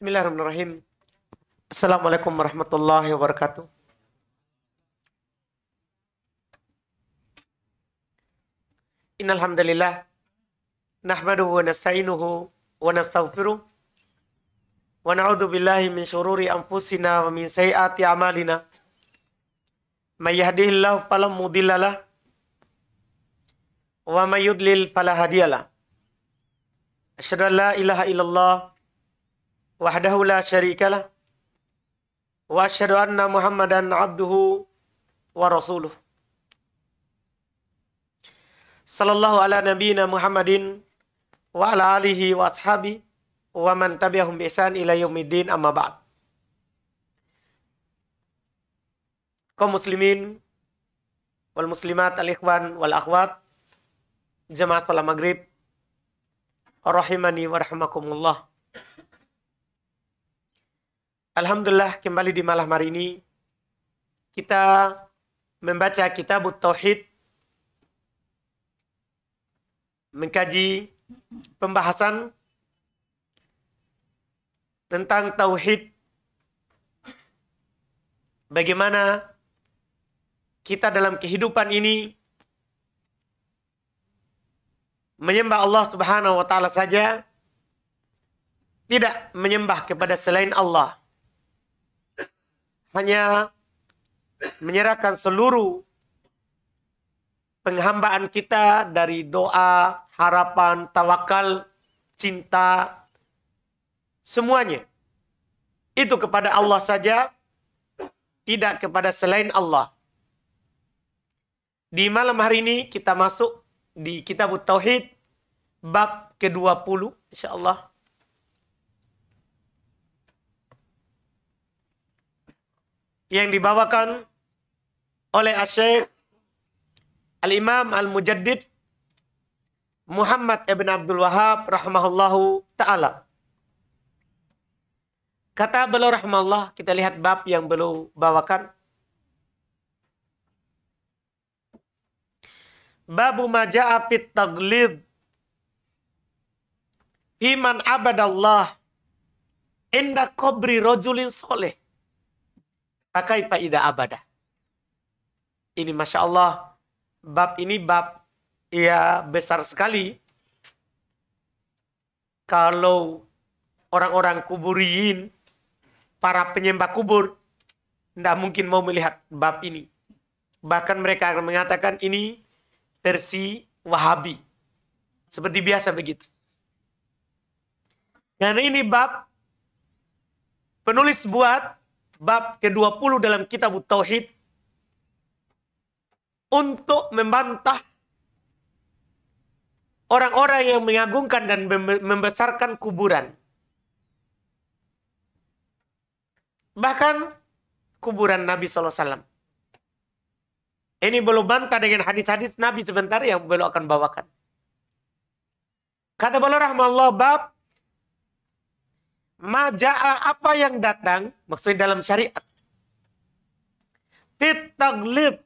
Bismillahirrahmanirrahim. Assalamualaikum warahmatullahi wabarakatuh. Innal hamdalillah nahmaduhu wa nasta'inuhu wa nastaufiru wa na'udzu billahi min shururi anfusina wa min sayyiati a'malina. May yahdihillahu mudillalah. wa may yudlil fala hadiyalah. Asyhadu an la ilaha illallah wahdahu la syarikalah wa asyhadu muhammadan abduhu wa rasuluh sallallahu ala nabiyyina muhammadin wa ala alihi wa ashabi wa man tabi'ahum bi ihsan ila yaumiddin amma wal muslimat al ikhwan wal akhwat jemaah salat maghrib rahimani wa rahmakumullah Alhamdulillah kembali di malam hari ini kita membaca kitab Tauhid mengkaji pembahasan tentang tauhid bagaimana kita dalam kehidupan ini menyembah Allah Subhanahu wa taala saja tidak menyembah kepada selain Allah hanya menyerahkan seluruh penghambaan kita dari doa, harapan, tawakal, cinta, semuanya. Itu kepada Allah saja, tidak kepada selain Allah. Di malam hari ini kita masuk di kitab Tauhid bab ke-20 insyaallah. yang dibawakan oleh Asyik Al-Imam Al-Mujaddid Muhammad Ibn Abdul Wahab rahmahullahu ta'ala. Kata beliau rahmahullah kita lihat bab yang beliau bawakan. Babu maja'a fit taglid. Iman abadallah. Inda kubri rojulin soleh. Pakai faida abadah. Ini Masya Allah, bab ini bab ya besar sekali. Kalau orang-orang kuburin, para penyembah kubur, tidak mungkin mau melihat bab ini. Bahkan mereka akan mengatakan ini versi Wahabi. Seperti biasa begitu. Karena ini bab penulis buat bab ke-20 dalam kitab Tauhid untuk membantah orang-orang yang mengagungkan dan membesarkan kuburan. Bahkan kuburan Nabi SAW. Ini belum bantah dengan hadis-hadis Nabi sebentar yang belum akan bawakan. Kata beliau Rahmatullah bab Maja'a apa yang datang, maksudnya dalam syariat. Fit taglib.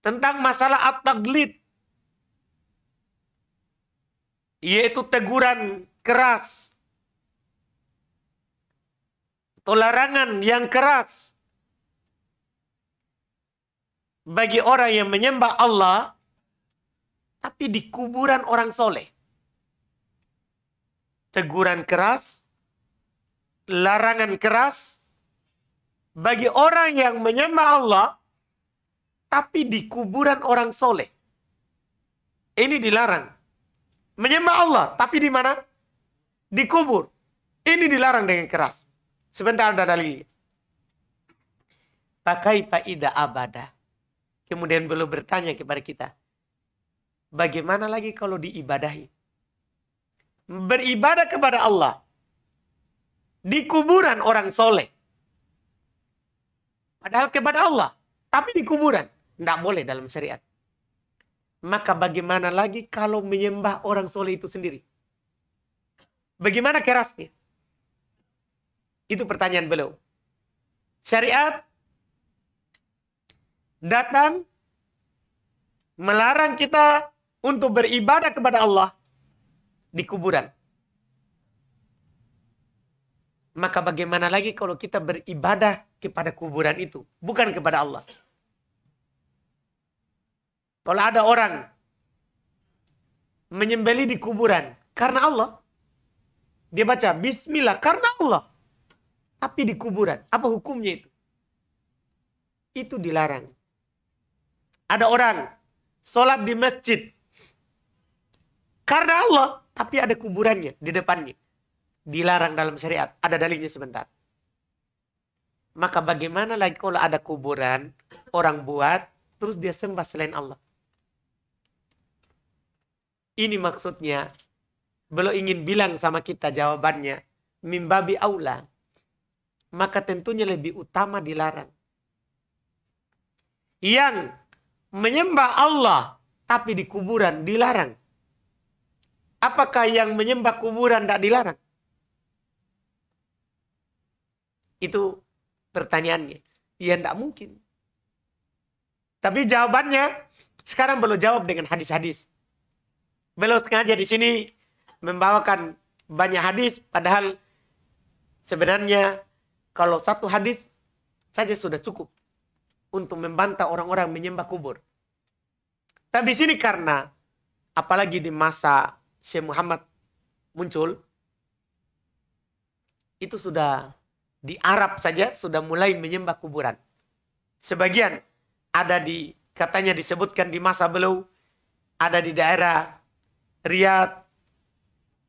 Tentang masalah at-taglid. Yaitu teguran keras. Atau larangan yang keras. Bagi orang yang menyembah Allah tapi di kuburan orang soleh. Teguran keras, larangan keras bagi orang yang menyembah Allah, tapi di kuburan orang soleh. Ini dilarang. Menyembah Allah, tapi di mana? Di kubur. Ini dilarang dengan keras. Sebentar ada dalilnya. Pakai faida abada. Kemudian beliau bertanya kepada kita Bagaimana lagi kalau diibadahi? Beribadah kepada Allah di kuburan orang soleh. Padahal kepada Allah, tapi di kuburan. Tidak boleh dalam syariat. Maka bagaimana lagi kalau menyembah orang soleh itu sendiri? Bagaimana kerasnya? Itu pertanyaan beliau. Syariat datang melarang kita untuk beribadah kepada Allah di kuburan. Maka bagaimana lagi kalau kita beribadah kepada kuburan itu, bukan kepada Allah. Kalau ada orang menyembeli di kuburan karena Allah, dia baca bismillah karena Allah. Tapi di kuburan, apa hukumnya itu? Itu dilarang. Ada orang sholat di masjid karena Allah tapi ada kuburannya di depannya dilarang dalam syariat ada dalilnya sebentar maka bagaimana lagi kalau ada kuburan orang buat terus dia sembah selain Allah ini maksudnya belum ingin bilang sama kita jawabannya mimbabi aula maka tentunya lebih utama dilarang yang menyembah Allah tapi di kuburan dilarang Apakah yang menyembah kuburan tidak dilarang? Itu pertanyaannya. Ya tidak mungkin. Tapi jawabannya sekarang belum jawab dengan hadis-hadis. Belum sengaja di sini membawakan banyak hadis padahal sebenarnya kalau satu hadis saja sudah cukup untuk membantah orang-orang menyembah kubur. Tapi di sini karena apalagi di masa Syekh Muhammad muncul itu sudah di Arab saja sudah mulai menyembah kuburan. Sebagian ada di katanya disebutkan di masa beliau ada di daerah Riyadh,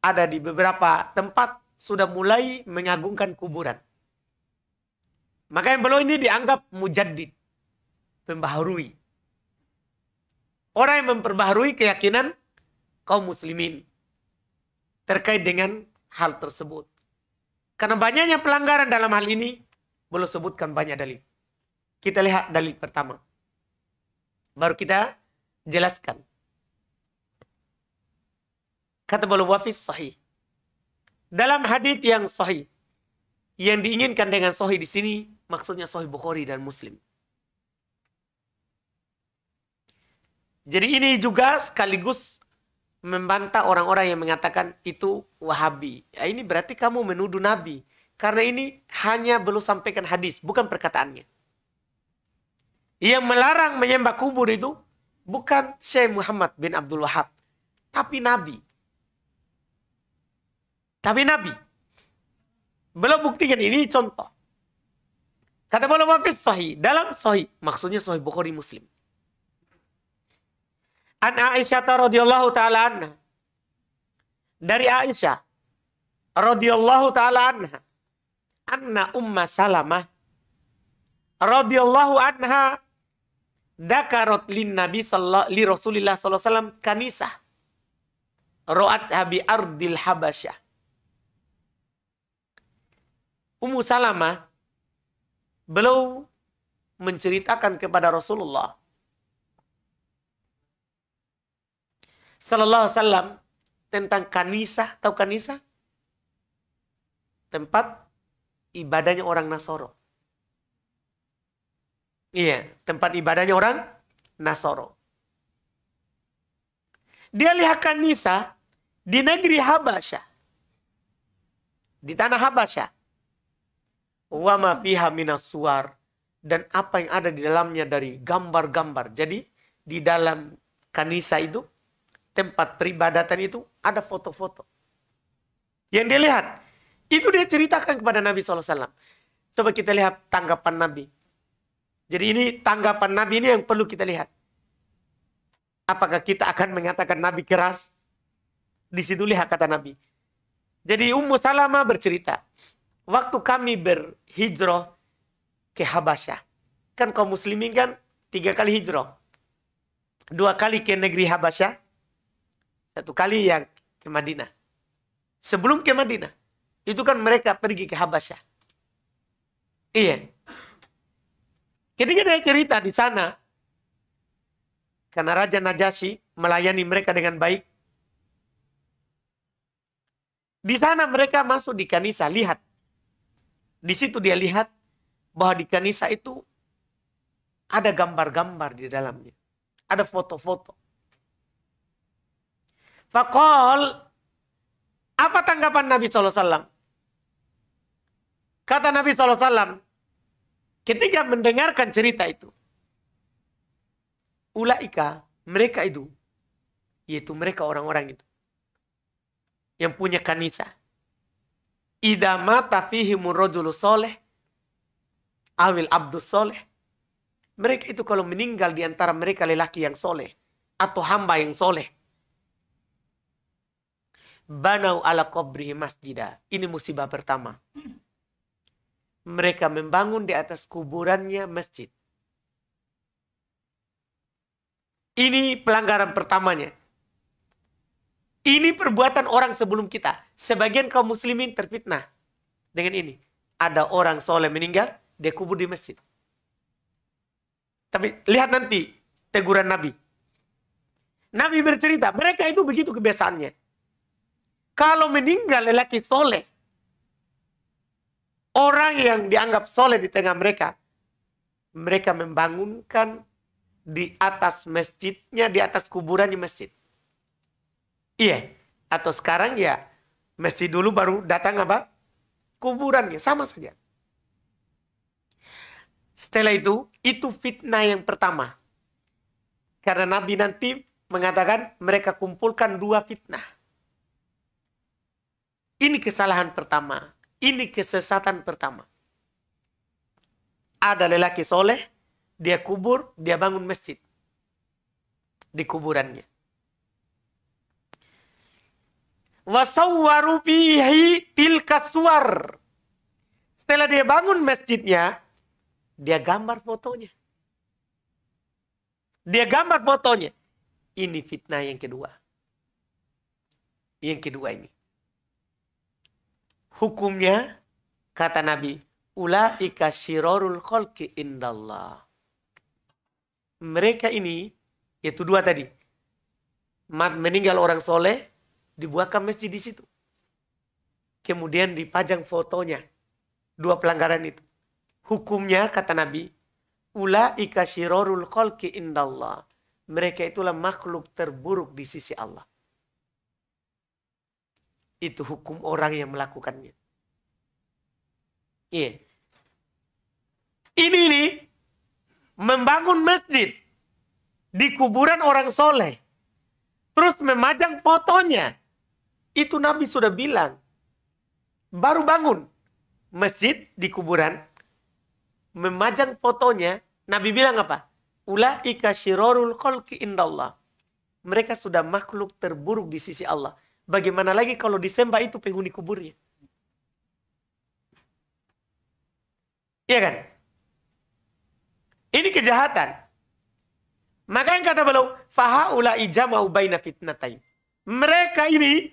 ada di beberapa tempat sudah mulai mengagungkan kuburan. Maka yang beliau ini dianggap mujaddid, pembaharui. Orang yang memperbaharui keyakinan kaum muslimin terkait dengan hal tersebut. Karena banyaknya pelanggaran dalam hal ini, belum sebutkan banyak dalil. Kita lihat dalil pertama. Baru kita jelaskan. Kata Bulu Wafis sahih. Dalam hadis yang sahih, yang diinginkan dengan sahih di sini, maksudnya sahih Bukhari dan Muslim. Jadi ini juga sekaligus membantah orang-orang yang mengatakan itu Wahabi. Ya, ini berarti kamu menuduh Nabi. Karena ini hanya belum sampaikan hadis, bukan perkataannya. Yang melarang menyembah kubur itu bukan Syekh Muhammad bin Abdul Wahab, tapi Nabi. Tapi Nabi. Belum buktikan ini contoh. Kata Bola Mafis Sahih, dalam Sahih, maksudnya Sahih Bukhari Muslim. An Aisyah radhiyallahu taala anha. Dari Aisyah radhiyallahu taala anha. Anna Umma Salamah radhiyallahu anha dakarot lin Nabi sallallahu li Rasulillah sallallahu alaihi wasallam kanisa Ro'at habi ardil Habasyah. Ummu Salamah beliau menceritakan kepada Rasulullah Sallallahu Alaihi Wasallam tentang kanisa, tahu kanisa? Tempat ibadahnya orang Nasoro. Iya, tempat ibadahnya orang Nasoro. Dia lihat kanisa di negeri Habasya. Di tanah Habasya. wama piha fiha suar dan apa yang ada di dalamnya dari gambar-gambar. Jadi di dalam kanisa itu tempat peribadatan itu ada foto-foto. Yang dia lihat, itu dia ceritakan kepada Nabi SAW. Coba kita lihat tanggapan Nabi. Jadi ini tanggapan Nabi ini yang perlu kita lihat. Apakah kita akan mengatakan Nabi keras? Di situ lihat kata Nabi. Jadi Ummu Salama bercerita. Waktu kami berhijrah ke Habasyah. Kan kaum muslimin kan tiga kali hijrah. Dua kali ke negeri Habasyah satu kali yang ke Madinah. Sebelum ke Madinah, itu kan mereka pergi ke Habasyah. Iya. Ketika dia cerita di sana, karena Raja Najasyi melayani mereka dengan baik, di sana mereka masuk di kanisa, lihat. Di situ dia lihat bahwa di kanisa itu ada gambar-gambar di dalamnya. Ada foto-foto. Fakol, apa tanggapan Nabi SAW? Kata Nabi SAW, ketika mendengarkan cerita itu, ulaika, mereka itu, yaitu mereka orang-orang itu, yang punya kanisa. Ida mata fihi soleh, awil abdus soleh. Mereka itu kalau meninggal di antara mereka lelaki yang soleh, atau hamba yang soleh, banau ala kubrihi masjidah. Ini musibah pertama. Mereka membangun di atas kuburannya masjid. Ini pelanggaran pertamanya. Ini perbuatan orang sebelum kita. Sebagian kaum muslimin terfitnah dengan ini. Ada orang soleh meninggal, dia kubur di masjid. Tapi lihat nanti teguran Nabi. Nabi bercerita, mereka itu begitu kebiasaannya. Kalau meninggal lelaki soleh, orang yang dianggap soleh di tengah mereka, mereka membangunkan di atas masjidnya, di atas kuburannya masjid. Iya, atau sekarang ya masjid dulu baru datang apa? Kuburannya, sama saja. Setelah itu, itu fitnah yang pertama. Karena Nabi nanti mengatakan mereka kumpulkan dua fitnah. Ini kesalahan pertama. Ini kesesatan pertama. Ada lelaki soleh, dia kubur, dia bangun masjid. Di kuburannya. Wasawwaru bihi Setelah dia bangun masjidnya, dia gambar fotonya. Dia gambar fotonya. Ini fitnah yang kedua. Yang kedua ini hukumnya kata Nabi ulaika syirorul kholki indallah mereka ini yaitu dua tadi mat meninggal orang soleh dibuatkan masjid di situ kemudian dipajang fotonya dua pelanggaran itu hukumnya kata Nabi ulaika syirorul kholki indallah mereka itulah makhluk terburuk di sisi Allah itu hukum orang yang melakukannya. Iya. Yeah. Ini nih membangun masjid di kuburan orang soleh, terus memajang fotonya. Itu Nabi sudah bilang. Baru bangun masjid di kuburan, memajang fotonya. Nabi bilang apa? Ula ika syirorul kolki indallah. Mereka sudah makhluk terburuk di sisi Allah Bagaimana lagi kalau disembah itu penghuni kuburnya? Iya kan? Ini kejahatan. Maka yang kata beliau, fahaula ijama'u baina fitnatain. Mereka ini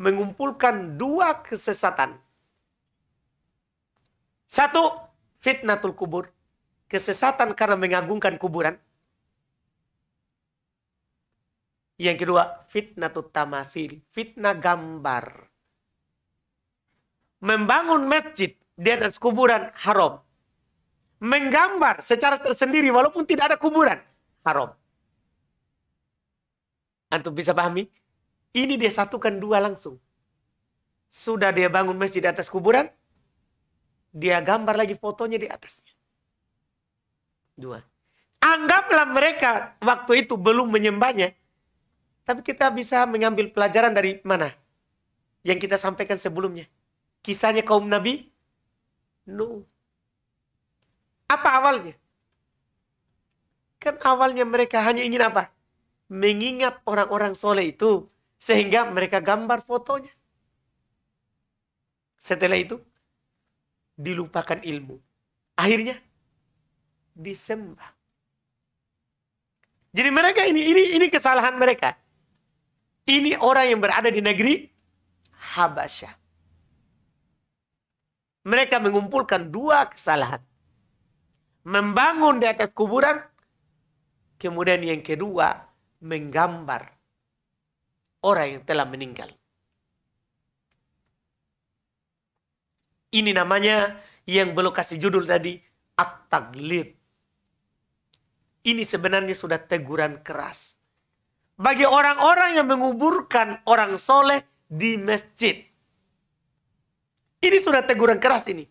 mengumpulkan dua kesesatan. Satu, fitnatul kubur. Kesesatan karena mengagungkan kuburan. Yang kedua, fitnah tamasil, fitnah gambar. Membangun masjid di atas kuburan haram. Menggambar secara tersendiri walaupun tidak ada kuburan haram. Antum bisa pahami? Ini dia satukan dua langsung. Sudah dia bangun masjid di atas kuburan, dia gambar lagi fotonya di atasnya. Dua. Anggaplah mereka waktu itu belum menyembahnya, tapi kita bisa mengambil pelajaran dari mana? Yang kita sampaikan sebelumnya. Kisahnya kaum Nabi no. Apa awalnya? Kan awalnya mereka hanya ingin apa? Mengingat orang-orang soleh itu. Sehingga mereka gambar fotonya. Setelah itu, dilupakan ilmu. Akhirnya, disembah. Jadi mereka ini ini ini kesalahan mereka. Ini orang yang berada di negeri Habasyah. Mereka mengumpulkan dua kesalahan. Membangun di atas kuburan. Kemudian yang kedua, menggambar orang yang telah meninggal. Ini namanya yang belum kasih judul tadi, At-Taglid. Ini sebenarnya sudah teguran keras bagi orang-orang yang menguburkan orang soleh di masjid. Ini sudah teguran keras ini.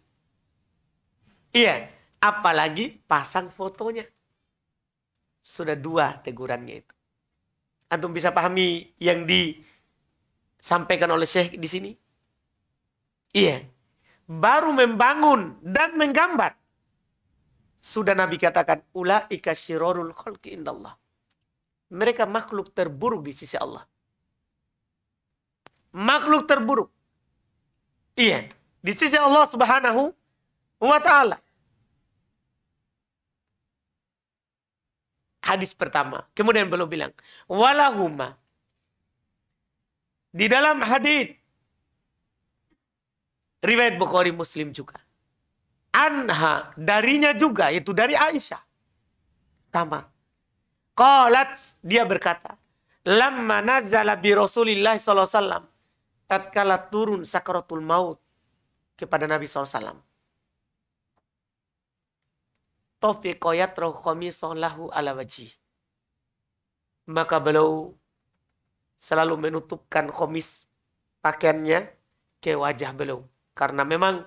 Iya, apalagi pasang fotonya. Sudah dua tegurannya itu. Antum bisa pahami yang disampaikan oleh Syekh di sini? Iya. Baru membangun dan menggambar. Sudah Nabi katakan, Ula'ika syirorul khulki indallah mereka makhluk terburuk di sisi Allah. Makhluk terburuk. Iya, di sisi Allah Subhanahu wa taala. Hadis pertama. Kemudian beliau bilang, walahuma. Di dalam hadis riwayat Bukhari Muslim juga. Anha darinya juga yaitu dari Aisyah. Sama Qalat dia berkata, "Lamma nazala bi Rasulillah sallallahu alaihi wasallam." Tatkala turun sakaratul maut kepada Nabi sallallahu alaihi wasallam. Taufiqoyat lahu ala wajih. Maka beliau selalu menutupkan komis pakaiannya ke wajah beliau. Karena memang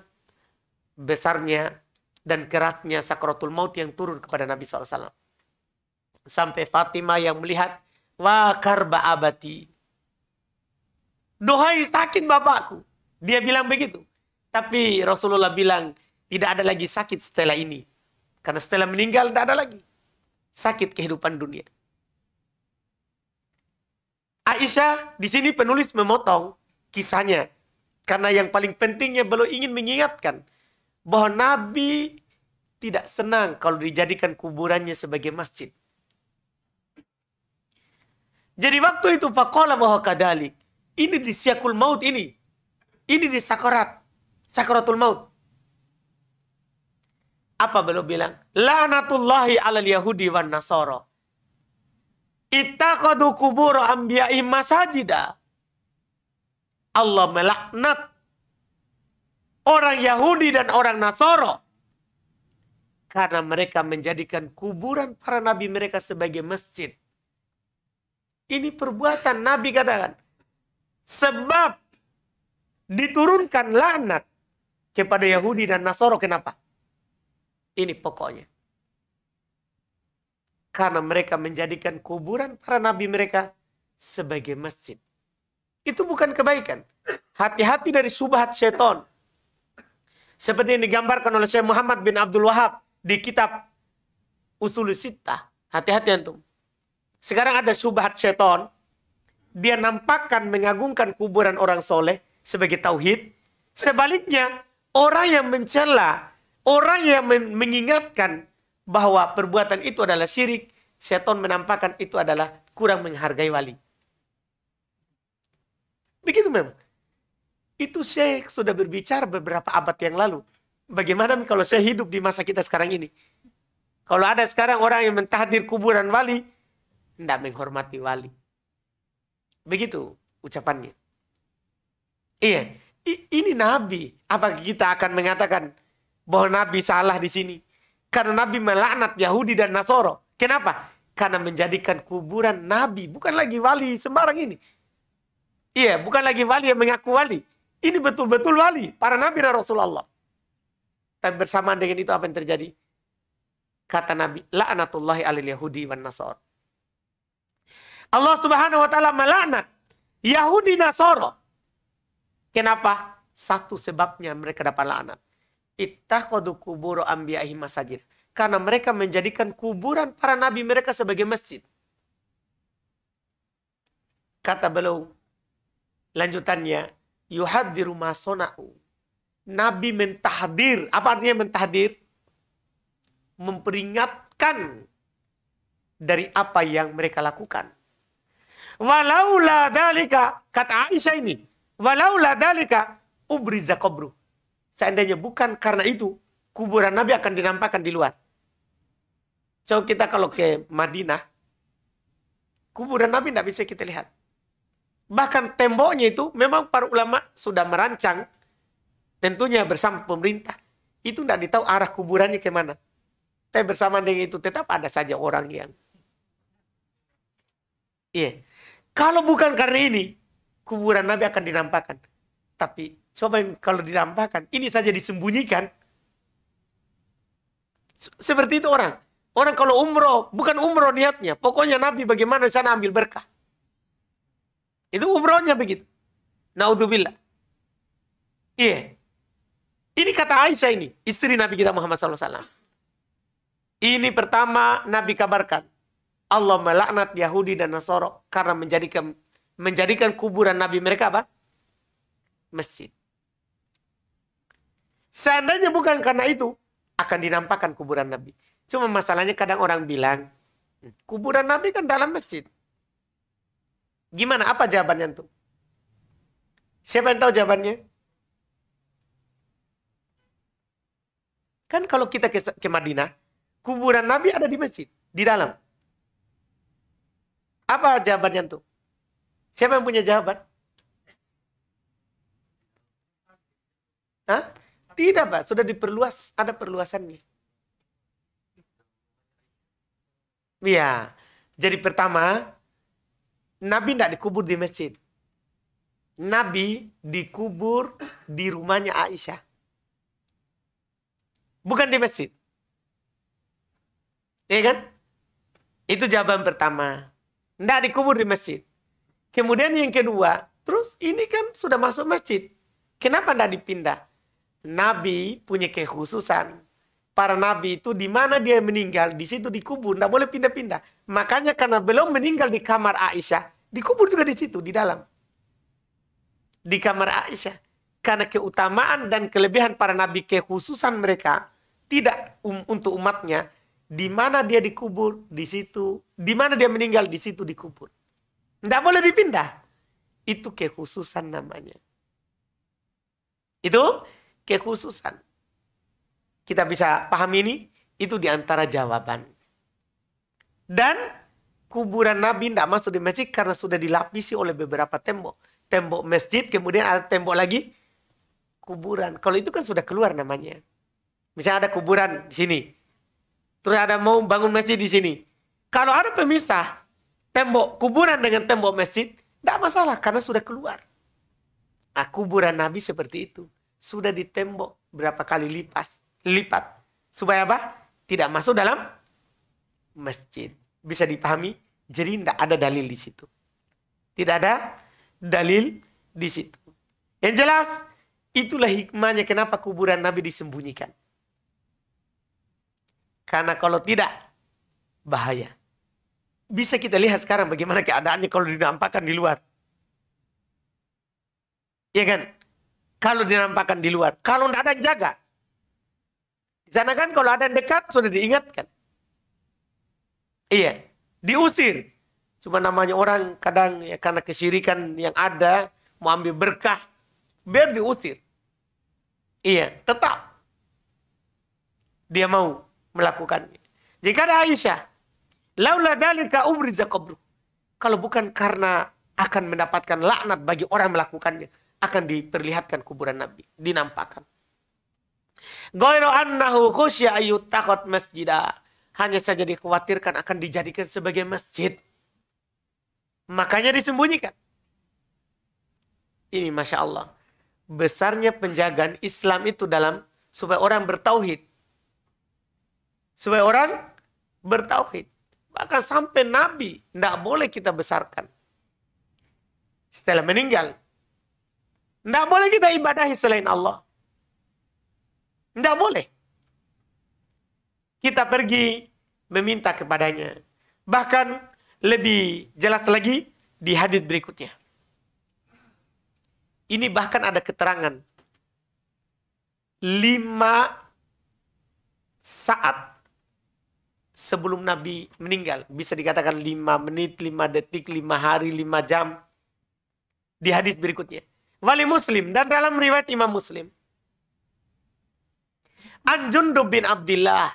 besarnya dan kerasnya sakratul maut yang turun kepada Nabi SAW sampai Fatimah yang melihat wa karba abati. duhai sakit bapakku. Dia bilang begitu. Tapi Rasulullah bilang tidak ada lagi sakit setelah ini. Karena setelah meninggal tidak ada lagi sakit kehidupan dunia. Aisyah di sini penulis memotong kisahnya karena yang paling pentingnya beliau ingin mengingatkan bahwa Nabi tidak senang kalau dijadikan kuburannya sebagai masjid. Jadi waktu itu fakola bahwa kadali. Ini di siakul maut ini. Ini di sakarat. Sakaratul maut. Apa beliau bilang? Lanatullahi alal yahudi wan nasoro. Ittaqadu kubur anbiya'i masajida. Allah melaknat orang Yahudi dan orang Nasoro karena mereka menjadikan kuburan para nabi mereka sebagai masjid. Ini perbuatan Nabi katakan. Sebab diturunkan laknat kepada Yahudi dan Nasoro kenapa? Ini pokoknya. Karena mereka menjadikan kuburan para nabi mereka sebagai masjid. Itu bukan kebaikan. Hati-hati dari subhat seton. Seperti yang digambarkan oleh Syekh Muhammad bin Abdul Wahab di kitab Usul Sittah. Hati-hati antum. Sekarang ada subhat seton. Dia nampakkan mengagungkan kuburan orang soleh sebagai tauhid. Sebaliknya, orang yang mencela, orang yang mengingatkan bahwa perbuatan itu adalah syirik, seton menampakkan itu adalah kurang menghargai wali. Begitu memang. Itu Syekh sudah berbicara beberapa abad yang lalu. Bagaimana kalau saya hidup di masa kita sekarang ini? Kalau ada sekarang orang yang mentahdir kuburan wali, tidak menghormati wali. Begitu ucapannya. Iya, ini Nabi. Apa kita akan mengatakan bahwa Nabi salah di sini? Karena Nabi melaknat Yahudi dan Nasoro. Kenapa? Karena menjadikan kuburan Nabi. Bukan lagi wali sembarang ini. Iya, bukan lagi wali yang mengaku wali. Ini betul-betul wali. Para Nabi dan Rasulullah. Tapi bersamaan dengan itu apa yang terjadi? Kata Nabi, La'anatullahi alil Yahudi wa Nasor. Allah Subhanahu wa taala melaknat Yahudi Nasoro. Kenapa? Satu sebabnya mereka dapat laknat. Ittaqadu kubur anbiya'i masajid. Karena mereka menjadikan kuburan para nabi mereka sebagai masjid. Kata beliau lanjutannya, yuhadziru ma sona'u. Nabi mentahdir. Apa artinya mentahdir? Memperingatkan dari apa yang mereka lakukan. Walaula dalika, kata Aisyah ini, walaula dalika ubriza kubru. Seandainya bukan karena itu, kuburan Nabi akan dinampakkan di luar. Coba kita kalau ke Madinah, kuburan Nabi tidak bisa kita lihat. Bahkan temboknya itu memang para ulama sudah merancang, tentunya bersama pemerintah. Itu tidak ditahu arah kuburannya kemana. Tapi bersama dengan itu tetap ada saja orang yang Iya. Kalau bukan karena ini, kuburan Nabi akan dinampakkan. Tapi coba kalau dinampakkan, ini saja disembunyikan. Seperti itu orang. Orang kalau umroh, bukan umroh niatnya. Pokoknya Nabi bagaimana di sana ambil berkah. Itu umrohnya begitu. Naudzubillah. Iya. Yeah. Ini kata Aisyah ini, istri Nabi kita Muhammad SAW. Ini pertama Nabi kabarkan. Allah melaknat Yahudi dan Nasoro karena menjadikan menjadikan kuburan Nabi mereka apa? Masjid. Seandainya bukan karena itu, akan dinampakkan kuburan Nabi. Cuma masalahnya kadang orang bilang, kuburan Nabi kan dalam masjid. Gimana? Apa jawabannya tuh? Siapa yang tahu jawabannya? Kan kalau kita ke, ke Madinah, kuburan Nabi ada di masjid, di dalam. Apa jawabannya tuh? Siapa yang punya jawaban? Hah? Tidak, Pak. Sudah diperluas, ada perluasannya. Iya. Jadi pertama, Nabi tidak dikubur di masjid. Nabi dikubur di rumahnya Aisyah. Bukan di masjid. Iya kan? Itu jawaban pertama. Tidak dikubur di masjid. Kemudian yang kedua, terus ini kan sudah masuk masjid. Kenapa tidak dipindah? Nabi punya kekhususan. Para nabi itu di mana dia meninggal, di situ dikubur. Tidak boleh pindah-pindah. Makanya karena belum meninggal di kamar Aisyah, dikubur juga di situ, di dalam. Di kamar Aisyah. Karena keutamaan dan kelebihan para nabi, kekhususan mereka, tidak um, untuk umatnya, di mana dia dikubur, di situ. Di mana dia meninggal, di situ dikubur. Tidak boleh dipindah. Itu kekhususan namanya. Itu kekhususan. Kita bisa paham ini, itu diantara jawaban. Dan kuburan Nabi tidak masuk di masjid karena sudah dilapisi oleh beberapa tembok. Tembok masjid, kemudian ada tembok lagi kuburan. Kalau itu kan sudah keluar namanya. Misalnya ada kuburan di sini, terus ada mau bangun masjid di sini. Kalau ada pemisah tembok kuburan dengan tembok masjid, tidak masalah karena sudah keluar. Nah, kuburan Nabi seperti itu. Sudah ditembok berapa kali lipas, lipat. Supaya apa? Tidak masuk dalam masjid. Bisa dipahami? Jadi tidak ada dalil di situ. Tidak ada dalil di situ. Yang jelas, itulah hikmahnya kenapa kuburan Nabi disembunyikan. Karena kalau tidak, bahaya. Bisa kita lihat sekarang bagaimana keadaannya kalau dinampakkan di luar. Iya kan? Kalau dinampakkan di luar. Kalau tidak ada yang jaga. Di sana kan kalau ada yang dekat sudah diingatkan. Iya. Diusir. Cuma namanya orang kadang ya karena kesyirikan yang ada. Mau ambil berkah. Biar diusir. Iya. Tetap. Dia mau melakukannya. Jika ada Aisyah, laula dalika ubriza qabru. Kalau bukan karena akan mendapatkan laknat bagi orang melakukannya, akan diperlihatkan kuburan Nabi, dinampakkan. Goiro annahu khusya takot masjidah hanya saja dikhawatirkan akan dijadikan sebagai masjid. Makanya disembunyikan. Ini Masya Allah. Besarnya penjagaan Islam itu dalam supaya orang bertauhid supaya orang bertauhid. Maka sampai Nabi tidak boleh kita besarkan. Setelah meninggal, tidak boleh kita ibadahi selain Allah. Tidak boleh. Kita pergi meminta kepadanya. Bahkan lebih jelas lagi di hadis berikutnya. Ini bahkan ada keterangan lima saat sebelum Nabi meninggal. Bisa dikatakan 5 menit, 5 detik, 5 hari, 5 jam. Di hadis berikutnya. Wali Muslim dan dalam riwayat Imam Muslim. Jundub bin Abdullah.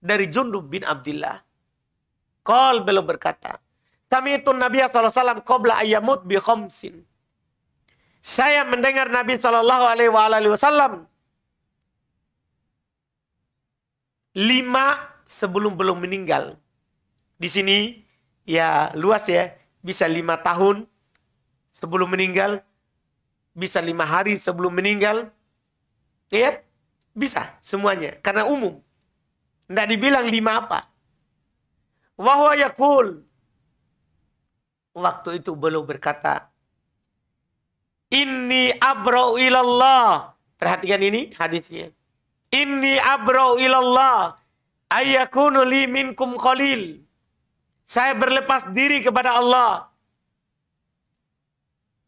Dari Jundub bin Abdullah. Kol beliau berkata. itu Nabi SAW qobla ayyamut bi khomsin. Saya mendengar Nabi SAW Alaihi Wasallam lima sebelum belum meninggal. Di sini ya luas ya, bisa lima tahun sebelum meninggal, bisa lima hari sebelum meninggal, ya bisa semuanya karena umum. Tidak dibilang lima apa. Wahwa yakul. Waktu itu belum berkata, ini abra'u ilallah. Perhatikan ini hadisnya. ini abra'u ilallah Ayakunu li minkum qalil. Saya berlepas diri kepada Allah.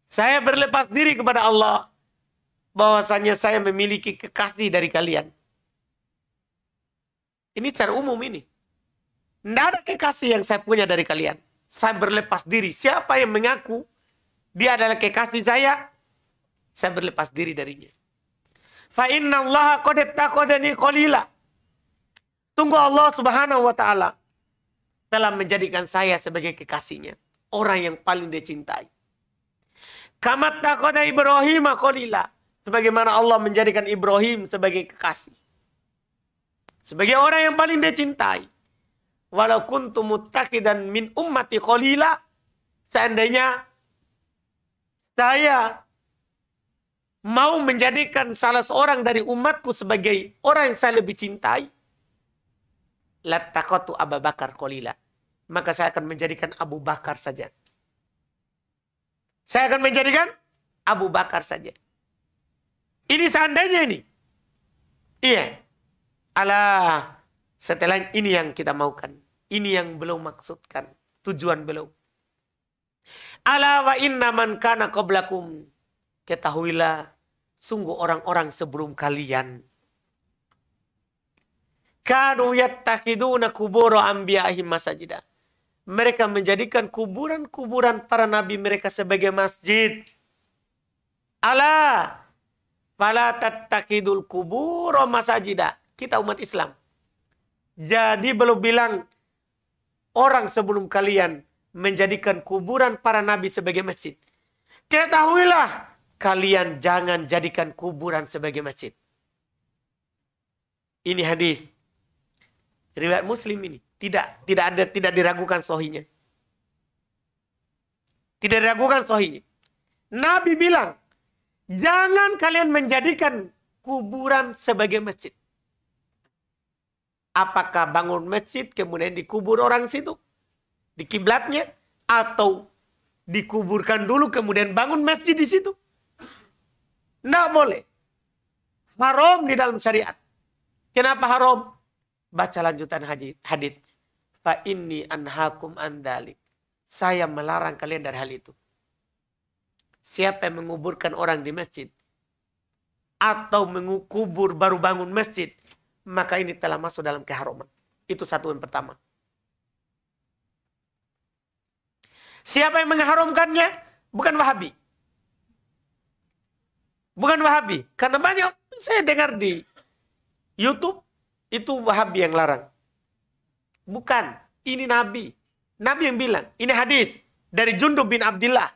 Saya berlepas diri kepada Allah bahwasanya saya memiliki kekasih dari kalian. Ini secara umum ini. Tidak ada kekasih yang saya punya dari kalian. Saya berlepas diri. Siapa yang mengaku dia adalah kekasih saya, saya berlepas diri darinya. Fa inna Allah qad taqadani qalila. Tunggu Allah subhanahu wa ta'ala telah menjadikan saya sebagai kekasihnya. Orang yang paling dia cintai. Kamat takoda Ibrahim akolila. Sebagaimana Allah menjadikan Ibrahim sebagai kekasih. Sebagai orang yang paling dia cintai. Walau kuntu dan min ummati kolila. Seandainya saya mau menjadikan salah seorang dari umatku sebagai orang yang saya lebih cintai lattaqatu Abu Bakar kolila. Maka saya akan menjadikan Abu Bakar saja. Saya akan menjadikan Abu Bakar saja. Ini seandainya ini. Iya. Allah setelah ini yang kita maukan. Ini yang belum maksudkan. Tujuan belum. Ala wa inna man kana qablakum. Ketahuilah, sungguh orang-orang sebelum kalian Kanu yattakhiduna kuburo anbiya'ihim masajida. Mereka menjadikan kuburan-kuburan para nabi mereka sebagai masjid. Ala fala tattakhidul kuburo masajida. Kita umat Islam. Jadi belum bilang orang sebelum kalian menjadikan kuburan para nabi sebagai masjid. Ketahuilah kalian jangan jadikan kuburan sebagai masjid. Ini hadis riwayat Muslim ini. Tidak tidak ada tidak diragukan sohinya. Tidak diragukan sohinya. Nabi bilang, jangan kalian menjadikan kuburan sebagai masjid. Apakah bangun masjid kemudian dikubur orang situ? Di kiblatnya atau dikuburkan dulu kemudian bangun masjid di situ? Tidak boleh. Haram di dalam syariat. Kenapa haram? Baca lanjutan hadit. Fa ini anhakum andali Saya melarang kalian dari hal itu. Siapa yang menguburkan orang di masjid atau mengukubur baru bangun masjid, maka ini telah masuk dalam keharuman. Itu satu yang pertama. Siapa yang mengharumkannya? Bukan Wahabi. Bukan Wahabi. Karena banyak saya dengar di YouTube itu Wahabi yang larang. Bukan, ini Nabi. Nabi yang bilang, ini hadis dari Jundub bin Abdullah.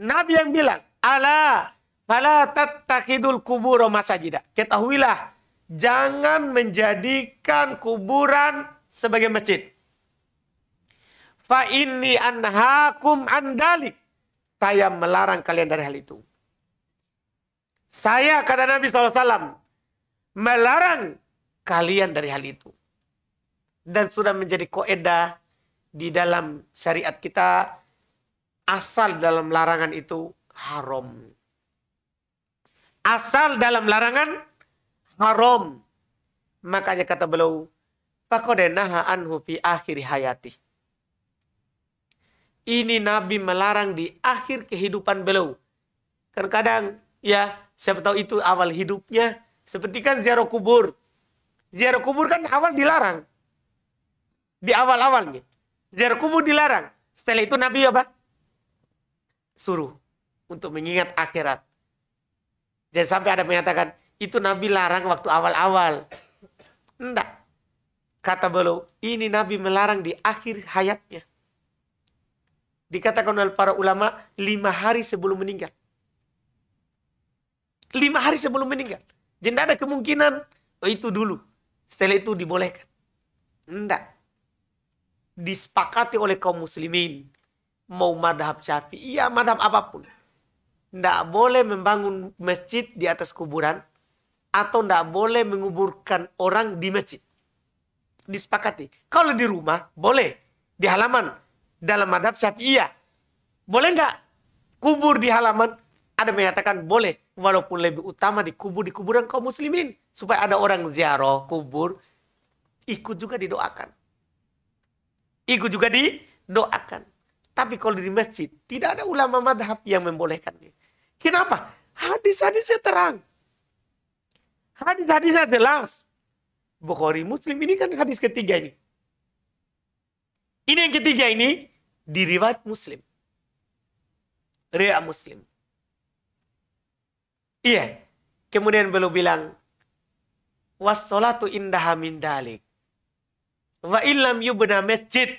Nabi yang bilang, ala fala tattakhidul kubur masajida. Ketahuilah, jangan menjadikan kuburan sebagai masjid. Fa inni anhakum andalik. Saya melarang kalian dari hal itu. Saya kata Nabi SAW melarang kalian dari hal itu. Dan sudah menjadi koedah di dalam syariat kita asal dalam larangan itu haram. Asal dalam larangan haram. Makanya kata beliau, Pakodenaha anhu fi akhir hayati. Ini Nabi melarang di akhir kehidupan beliau. Kadang-kadang ya siapa tahu itu awal hidupnya seperti kan ziarah kubur. Ziarah kubur kan awal dilarang. Di awal-awalnya. Ziarah kubur dilarang. Setelah itu Nabi apa? Suruh untuk mengingat akhirat. Jadi sampai ada mengatakan itu Nabi larang waktu awal-awal. Enggak. Kata beliau, ini Nabi melarang di akhir hayatnya. Dikatakan oleh para ulama, lima hari sebelum meninggal. Lima hari sebelum meninggal. Jadi tidak ada kemungkinan oh, itu dulu. Setelah itu dibolehkan. Tidak. Disepakati oleh kaum muslimin. Mau madhab syafi'i, iya madhab apapun. Tidak boleh membangun masjid di atas kuburan. Atau tidak boleh menguburkan orang di masjid. Disepakati. Kalau di rumah, boleh. Di halaman. Dalam madhab iya Boleh nggak? Kubur di halaman. Ada menyatakan boleh walaupun lebih utama di kubur di kuburan kaum muslimin supaya ada orang ziarah kubur ikut juga didoakan ikut juga didoakan tapi kalau di masjid tidak ada ulama madhab yang membolehkannya kenapa hadis-hadisnya terang hadis-hadisnya jelas Bukhari Muslim ini kan hadis ketiga ini ini yang ketiga ini diriwayat Muslim riwayat Muslim Iya. Kemudian beliau bilang, wassolatu indaha min dalik. Wa illam yubna masjid.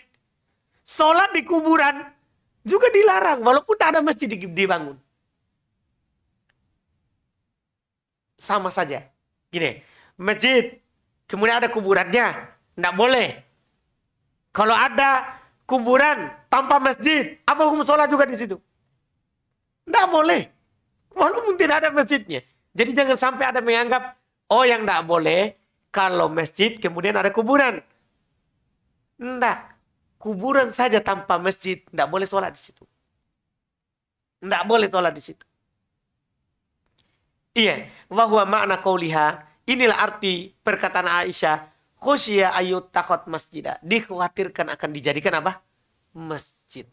Solat di kuburan juga dilarang. Walaupun tak ada masjid dibangun. Sama saja. Gini, masjid. Kemudian ada kuburannya. Tidak boleh. Kalau ada kuburan tanpa masjid, apa hukum sholat juga di situ? Tidak boleh. Walaupun tidak ada masjidnya. Jadi jangan sampai ada menganggap, oh yang tidak boleh, kalau masjid kemudian ada kuburan. Tidak. Kuburan saja tanpa masjid, tidak boleh sholat di situ. Tidak boleh sholat di situ. Iya, bahwa makna kauliha, inilah arti perkataan Aisyah, khusya ayut takut masjidah. Dikhawatirkan akan dijadikan apa? Masjid.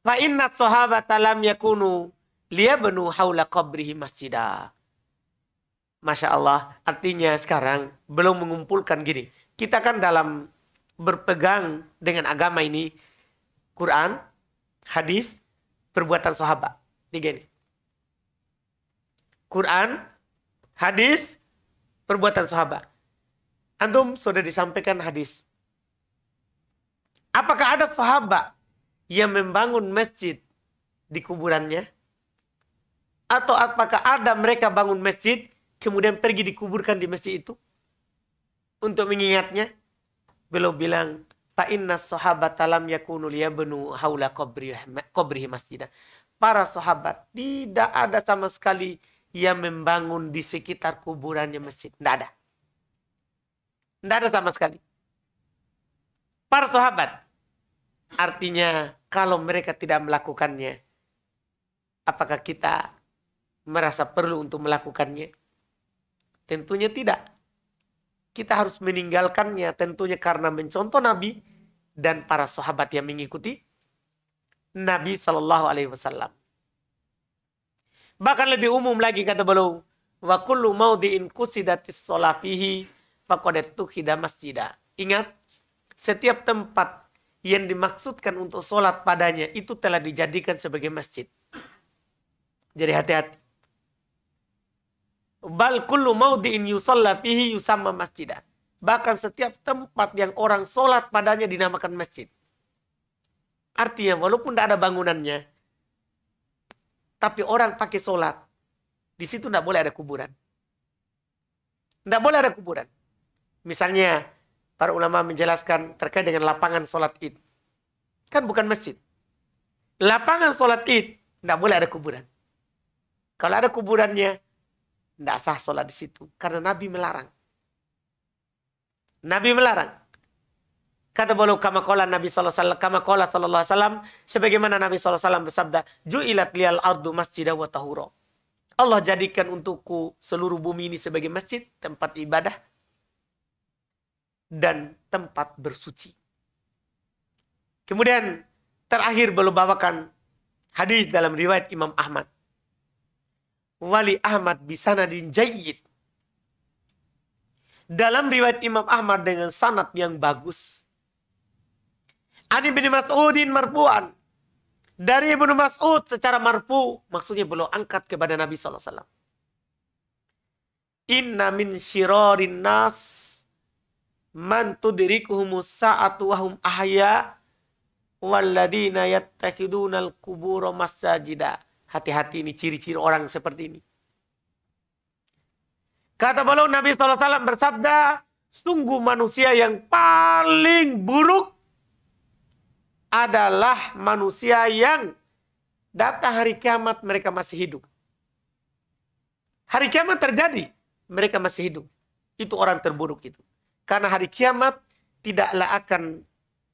Fa inna sahabat alam yakunu Lia benu haula qabrihi masjidah. Masya Allah, artinya sekarang belum mengumpulkan gini. Kita kan dalam berpegang dengan agama ini, Quran, hadis, perbuatan sahabat. Ini gini. Quran, hadis, perbuatan sahabat. Antum sudah disampaikan hadis. Apakah ada sahabat yang membangun masjid di kuburannya? Atau apakah ada mereka bangun masjid, kemudian pergi dikuburkan di masjid itu? Untuk mengingatnya? Beliau bilang, fa inna sahabat alam yakunu liyabnu haula qabrihi masjid Para sahabat tidak ada sama sekali yang membangun di sekitar kuburannya masjid. Tidak ada. Tidak ada sama sekali. Para sahabat. Artinya kalau mereka tidak melakukannya. Apakah kita merasa perlu untuk melakukannya? Tentunya tidak. Kita harus meninggalkannya tentunya karena mencontoh Nabi dan para sahabat yang mengikuti Nabi Shallallahu Alaihi Wasallam. Bahkan lebih umum lagi kata beliau, wa kullu maudiin kusidatis solafihi fakodetu masjida. Ingat, setiap tempat yang dimaksudkan untuk sholat padanya itu telah dijadikan sebagai masjid. Jadi hati-hati. Bal kullu maudi'in yusalla fihi yusamma masjidah. Bahkan setiap tempat yang orang sholat padanya dinamakan masjid. Artinya walaupun tidak ada bangunannya, tapi orang pakai sholat, di situ tidak boleh ada kuburan. Tidak boleh ada kuburan. Misalnya, para ulama menjelaskan terkait dengan lapangan sholat id. Kan bukan masjid. Lapangan sholat id, tidak boleh ada kuburan. Kalau ada kuburannya, tidak sah sholat di situ. Karena Nabi melarang. Nabi melarang. Kata bolu kama kola Nabi SAW, kama kola SAW, sebagaimana Nabi SAW bersabda, Ju'ilat lial ardu masjidah wa tahuro. Allah jadikan untukku seluruh bumi ini sebagai masjid, tempat ibadah, dan tempat bersuci. Kemudian terakhir beliau bawakan hadis dalam riwayat Imam Ahmad wali Ahmad nadin jayid. Dalam riwayat Imam Ahmad dengan sanad yang bagus. Ani bin Mas'udin marfu'an. Dari Ibnu Mas'ud secara marfu. Maksudnya beliau angkat kepada Nabi SAW. Inna min syirarin nas. Man tudrikuhumus sa'atu wahum ahya. Walladina yattakhidunal kuburo masajida Hati-hati ini ciri-ciri orang seperti ini. Kata beliau Nabi SAW bersabda, sungguh manusia yang paling buruk adalah manusia yang datang hari kiamat mereka masih hidup. Hari kiamat terjadi, mereka masih hidup. Itu orang terburuk itu. Karena hari kiamat tidaklah akan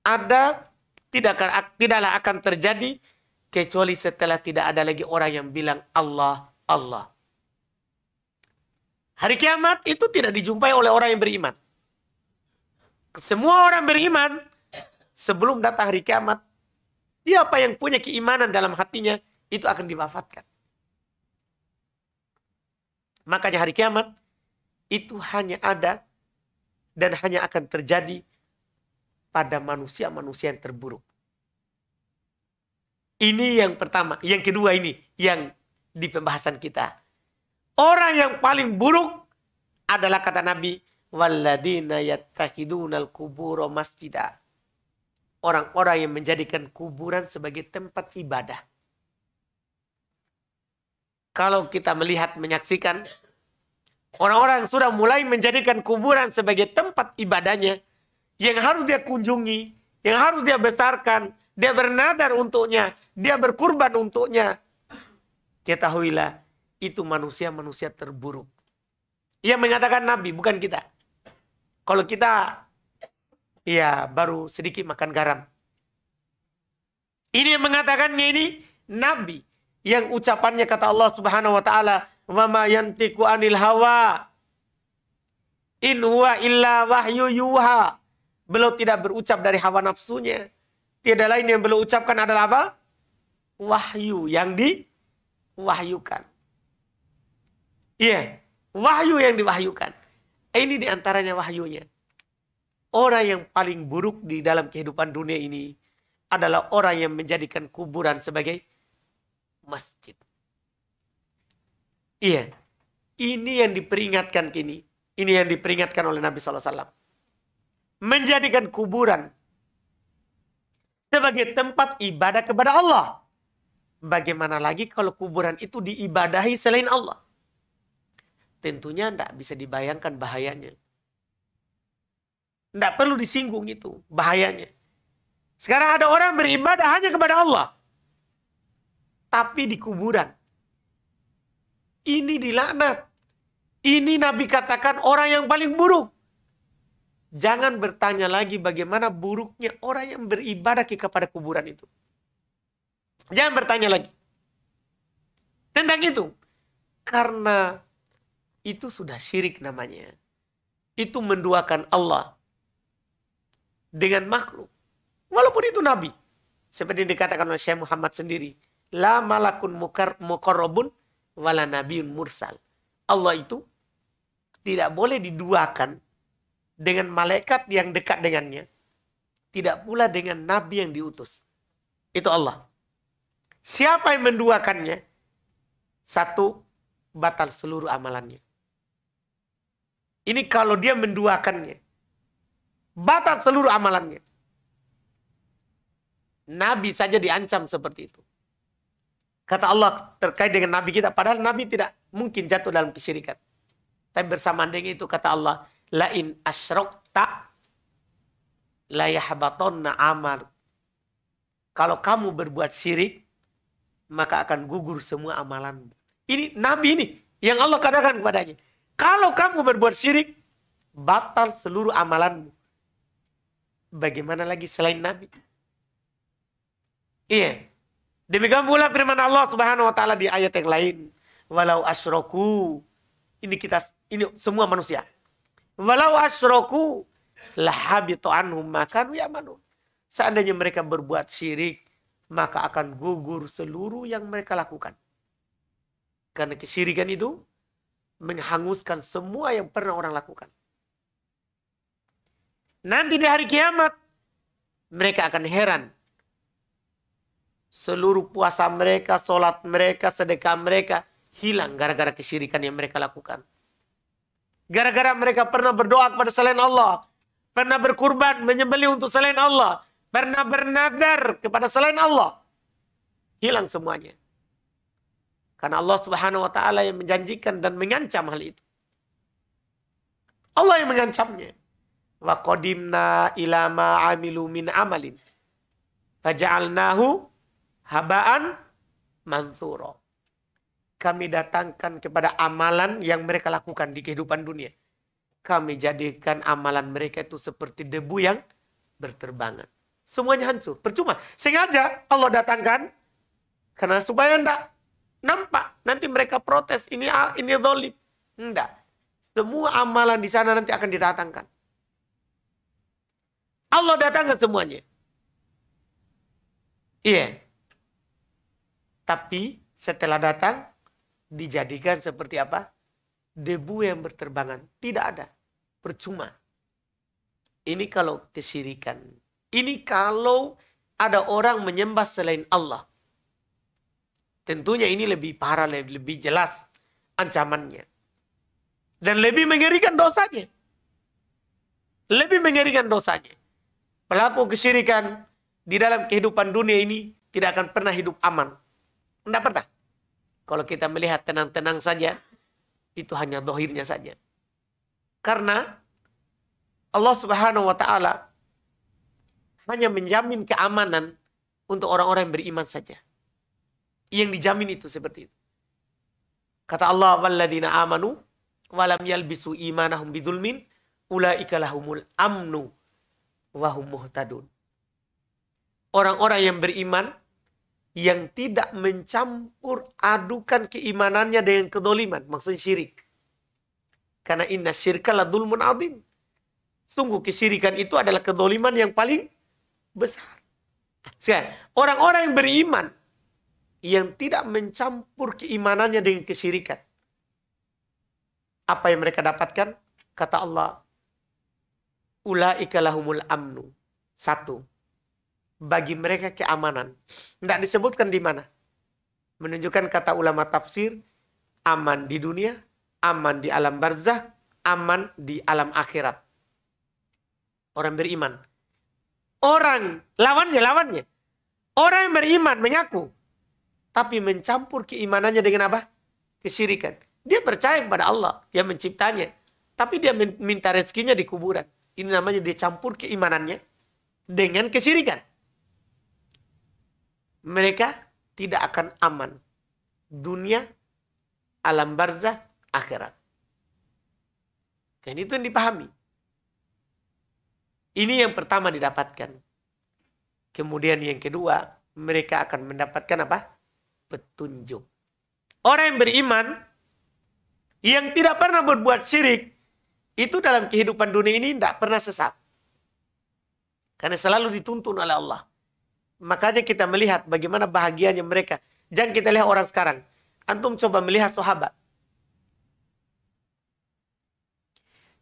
ada, tidaklah akan terjadi kecuali setelah tidak ada lagi orang yang bilang Allah, Allah. Hari kiamat itu tidak dijumpai oleh orang yang beriman. Semua orang beriman sebelum datang hari kiamat, dia apa yang punya keimanan dalam hatinya itu akan diwafatkan. Makanya hari kiamat itu hanya ada dan hanya akan terjadi pada manusia-manusia yang terburuk. Ini yang pertama. Yang kedua ini yang di pembahasan kita. Orang yang paling buruk adalah kata Nabi waladina yattakidunal kuburo masjidah. Orang-orang yang menjadikan kuburan sebagai tempat ibadah. Kalau kita melihat, menyaksikan, orang-orang yang sudah mulai menjadikan kuburan sebagai tempat ibadahnya, yang harus dia kunjungi, yang harus dia besarkan, dia bernadar untuknya. Dia berkurban untuknya. Ketahuilah, itu manusia-manusia terburuk. Ia mengatakan Nabi, bukan kita. Kalau kita, ya baru sedikit makan garam. Ini yang mengatakannya ini Nabi. Yang ucapannya kata Allah subhanahu wa ta'ala, Wama yantiku anil hawa. In huwa illa wahyu yuha. Beliau tidak berucap dari hawa nafsunya. Tiada lain yang beliau ucapkan adalah apa? Wahyu yang diwahyukan. Iya, yeah, wahyu yang diwahyukan. Ini diantaranya wahyunya. Orang yang paling buruk di dalam kehidupan dunia ini adalah orang yang menjadikan kuburan sebagai masjid. Iya, ini yang diperingatkan kini. Ini yang diperingatkan oleh Nabi SAW. Menjadikan kuburan sebagai tempat ibadah kepada Allah. Bagaimana lagi kalau kuburan itu diibadahi selain Allah? Tentunya tidak bisa dibayangkan bahayanya. Tidak perlu disinggung itu bahayanya. Sekarang ada orang beribadah hanya kepada Allah. Tapi di kuburan. Ini dilaknat. Ini Nabi katakan orang yang paling buruk. Jangan bertanya lagi bagaimana buruknya orang yang beribadah kepada kuburan itu. Jangan bertanya lagi. Tentang itu. Karena itu sudah syirik namanya. Itu menduakan Allah dengan makhluk. Walaupun itu Nabi. Seperti yang dikatakan oleh Syekh Muhammad sendiri. La malakun mukar, mukarrabun wala nabiun mursal. Allah itu tidak boleh diduakan dengan malaikat yang dekat dengannya. Tidak pula dengan nabi yang diutus. Itu Allah. Siapa yang menduakannya? Satu, batal seluruh amalannya. Ini kalau dia menduakannya. Batal seluruh amalannya. Nabi saja diancam seperti itu. Kata Allah terkait dengan Nabi kita. Padahal Nabi tidak mungkin jatuh dalam kesyirikan. Tapi bersamaan dengan itu kata Allah lain asrok tak asyrokta na amal. Kalau kamu berbuat syirik, maka akan gugur semua amalan. Ini Nabi ini yang Allah katakan kepadanya. Kalau kamu berbuat syirik, batal seluruh amalanmu. Bagaimana lagi selain Nabi? Iya. Demikian pula firman Allah Subhanahu wa taala di ayat yang lain, walau asyraku. Ini kita ini semua manusia. Walau asroku itu anhum makanu manu. Seandainya mereka berbuat syirik, maka akan gugur seluruh yang mereka lakukan. Karena kesyirikan itu menghanguskan semua yang pernah orang lakukan. Nanti di hari kiamat, mereka akan heran. Seluruh puasa mereka, sholat mereka, sedekah mereka hilang gara-gara kesyirikan yang mereka lakukan. Gara-gara mereka pernah berdoa kepada selain Allah. Pernah berkurban, menyembeli untuk selain Allah. Pernah bernadar kepada selain Allah. Hilang semuanya. Karena Allah subhanahu wa ta'ala yang menjanjikan dan mengancam hal itu. Allah yang mengancamnya. Wa qadimna ilama ma'amilu min amalin. Faja'alnahu haba'an mansuro kami datangkan kepada amalan yang mereka lakukan di kehidupan dunia. Kami jadikan amalan mereka itu seperti debu yang berterbangan. Semuanya hancur, percuma. Sengaja Allah datangkan karena supaya enggak nampak nanti mereka protes ini ini zalim. Enggak. Semua amalan di sana nanti akan didatangkan. Allah datangkan semuanya. Iya. Yeah. Tapi setelah datang dijadikan seperti apa? Debu yang berterbangan. Tidak ada. Percuma. Ini kalau kesirikan. Ini kalau ada orang menyembah selain Allah. Tentunya ini lebih parah, lebih jelas ancamannya. Dan lebih mengerikan dosanya. Lebih mengerikan dosanya. Pelaku kesyirikan di dalam kehidupan dunia ini tidak akan pernah hidup aman. Tidak pernah. Kalau kita melihat tenang-tenang saja, itu hanya dohirnya saja. Karena Allah Subhanahu wa taala hanya menjamin keamanan untuk orang-orang yang beriman saja. Yang dijamin itu seperti itu. Kata Allah, "Walladzina amanu walam yalbisu imanahum bidulmin ulaikalahumul amnu wahum muhtadun." Orang-orang yang beriman yang tidak mencampur adukan keimanannya dengan kedoliman. Maksudnya syirik. Karena inna syirka la dulmun adim. Sungguh kesyirikan itu adalah kedoliman yang paling besar. Sekarang, orang-orang yang beriman yang tidak mencampur keimanannya dengan kesyirikan. Apa yang mereka dapatkan? Kata Allah, ulaika lahumul amnu. Satu, bagi mereka keamanan. Tidak disebutkan di mana. Menunjukkan kata ulama tafsir, aman di dunia, aman di alam barzah, aman di alam akhirat. Orang beriman. Orang, lawannya, lawannya. Orang yang beriman, mengaku. Tapi mencampur keimanannya dengan apa? kesirikan Dia percaya kepada Allah yang menciptanya. Tapi dia minta rezekinya di kuburan. Ini namanya dia campur keimanannya dengan kesirikan mereka tidak akan aman. Dunia, alam barzah, akhirat. Dan itu yang dipahami. Ini yang pertama didapatkan. Kemudian yang kedua, mereka akan mendapatkan apa? Petunjuk. Orang yang beriman, yang tidak pernah berbuat syirik, itu dalam kehidupan dunia ini tidak pernah sesat. Karena selalu dituntun oleh Allah. Makanya kita melihat bagaimana bahagianya mereka. Jangan kita lihat orang sekarang. Antum coba melihat sahabat.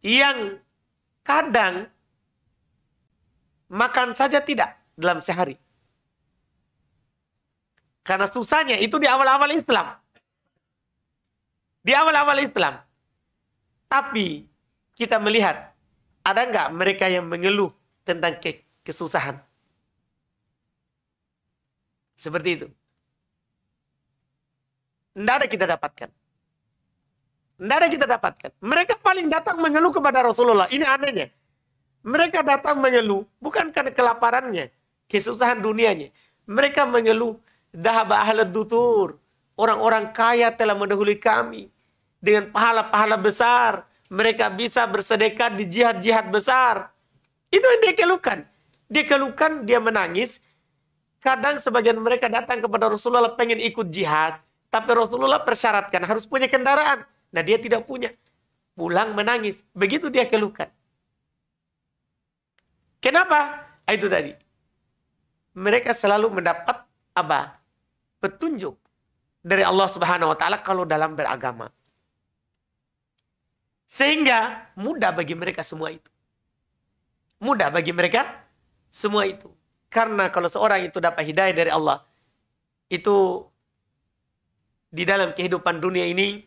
Yang kadang makan saja tidak dalam sehari. Karena susahnya itu di awal-awal Islam. Di awal-awal Islam. Tapi kita melihat ada nggak mereka yang mengeluh tentang ke kesusahan. Seperti itu. Tidak ada kita dapatkan. Tidak ada kita dapatkan. Mereka paling datang mengeluh kepada Rasulullah. Ini anehnya. Mereka datang mengeluh bukan karena kelaparannya, kesusahan dunianya. Mereka mengeluh dahaba ahlat dutur. Orang-orang kaya telah mendahului kami dengan pahala-pahala besar. Mereka bisa bersedekah di jihad-jihad besar. Itu yang dia keluhkan. Dia keluhkan, dia menangis Kadang sebagian mereka datang kepada Rasulullah pengen ikut jihad. Tapi Rasulullah persyaratkan harus punya kendaraan. Nah dia tidak punya. Pulang menangis. Begitu dia keluhkan. Kenapa? Ah, itu tadi. Mereka selalu mendapat apa? Petunjuk dari Allah Subhanahu wa taala kalau dalam beragama. Sehingga mudah bagi mereka semua itu. Mudah bagi mereka semua itu. Karena kalau seorang itu dapat hidayah dari Allah, itu di dalam kehidupan dunia ini,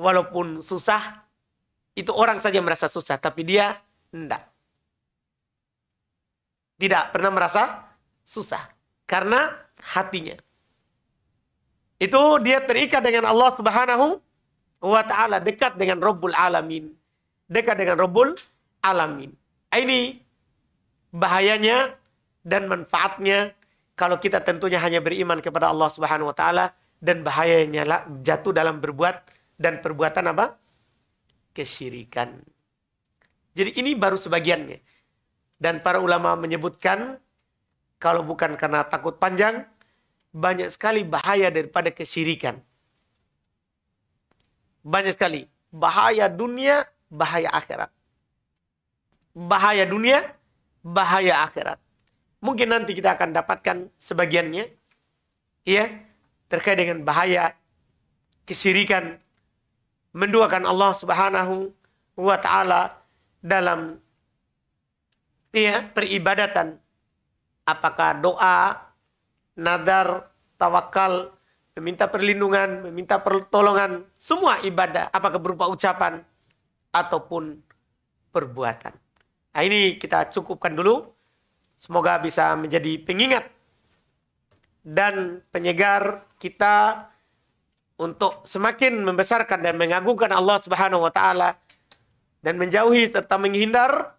walaupun susah, itu orang saja merasa susah, tapi dia tidak, Tidak pernah merasa susah. Karena hatinya. Itu dia terikat dengan Allah subhanahu wa ta'ala. Dekat dengan Rabbul Alamin. Dekat dengan Rabbul Alamin. Ini bahayanya dan manfaatnya kalau kita tentunya hanya beriman kepada Allah Subhanahu wa taala dan bahayanya lah, jatuh dalam berbuat dan perbuatan apa? kesyirikan. Jadi ini baru sebagiannya. Dan para ulama menyebutkan kalau bukan karena takut panjang banyak sekali bahaya daripada kesyirikan. Banyak sekali bahaya dunia, bahaya akhirat. Bahaya dunia, bahaya akhirat. Mungkin nanti kita akan dapatkan sebagiannya. Ya, terkait dengan bahaya kesirikan menduakan Allah Subhanahu wa taala dalam ya peribadatan apakah doa, nadar, tawakal, meminta perlindungan, meminta pertolongan, semua ibadah apakah berupa ucapan ataupun perbuatan. Nah, ini kita cukupkan dulu. Semoga bisa menjadi pengingat dan penyegar kita untuk semakin membesarkan dan mengagungkan Allah Subhanahu wa taala dan menjauhi serta menghindar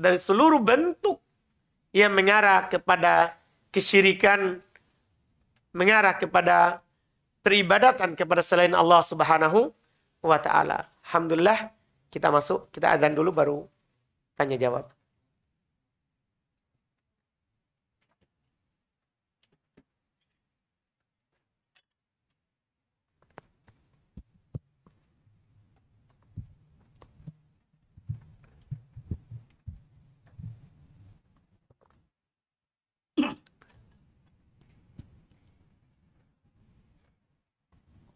dari seluruh bentuk yang mengarah kepada kesyirikan mengarah kepada peribadatan kepada selain Allah Subhanahu wa taala. Alhamdulillah kita masuk, kita azan dulu baru tanya jawab.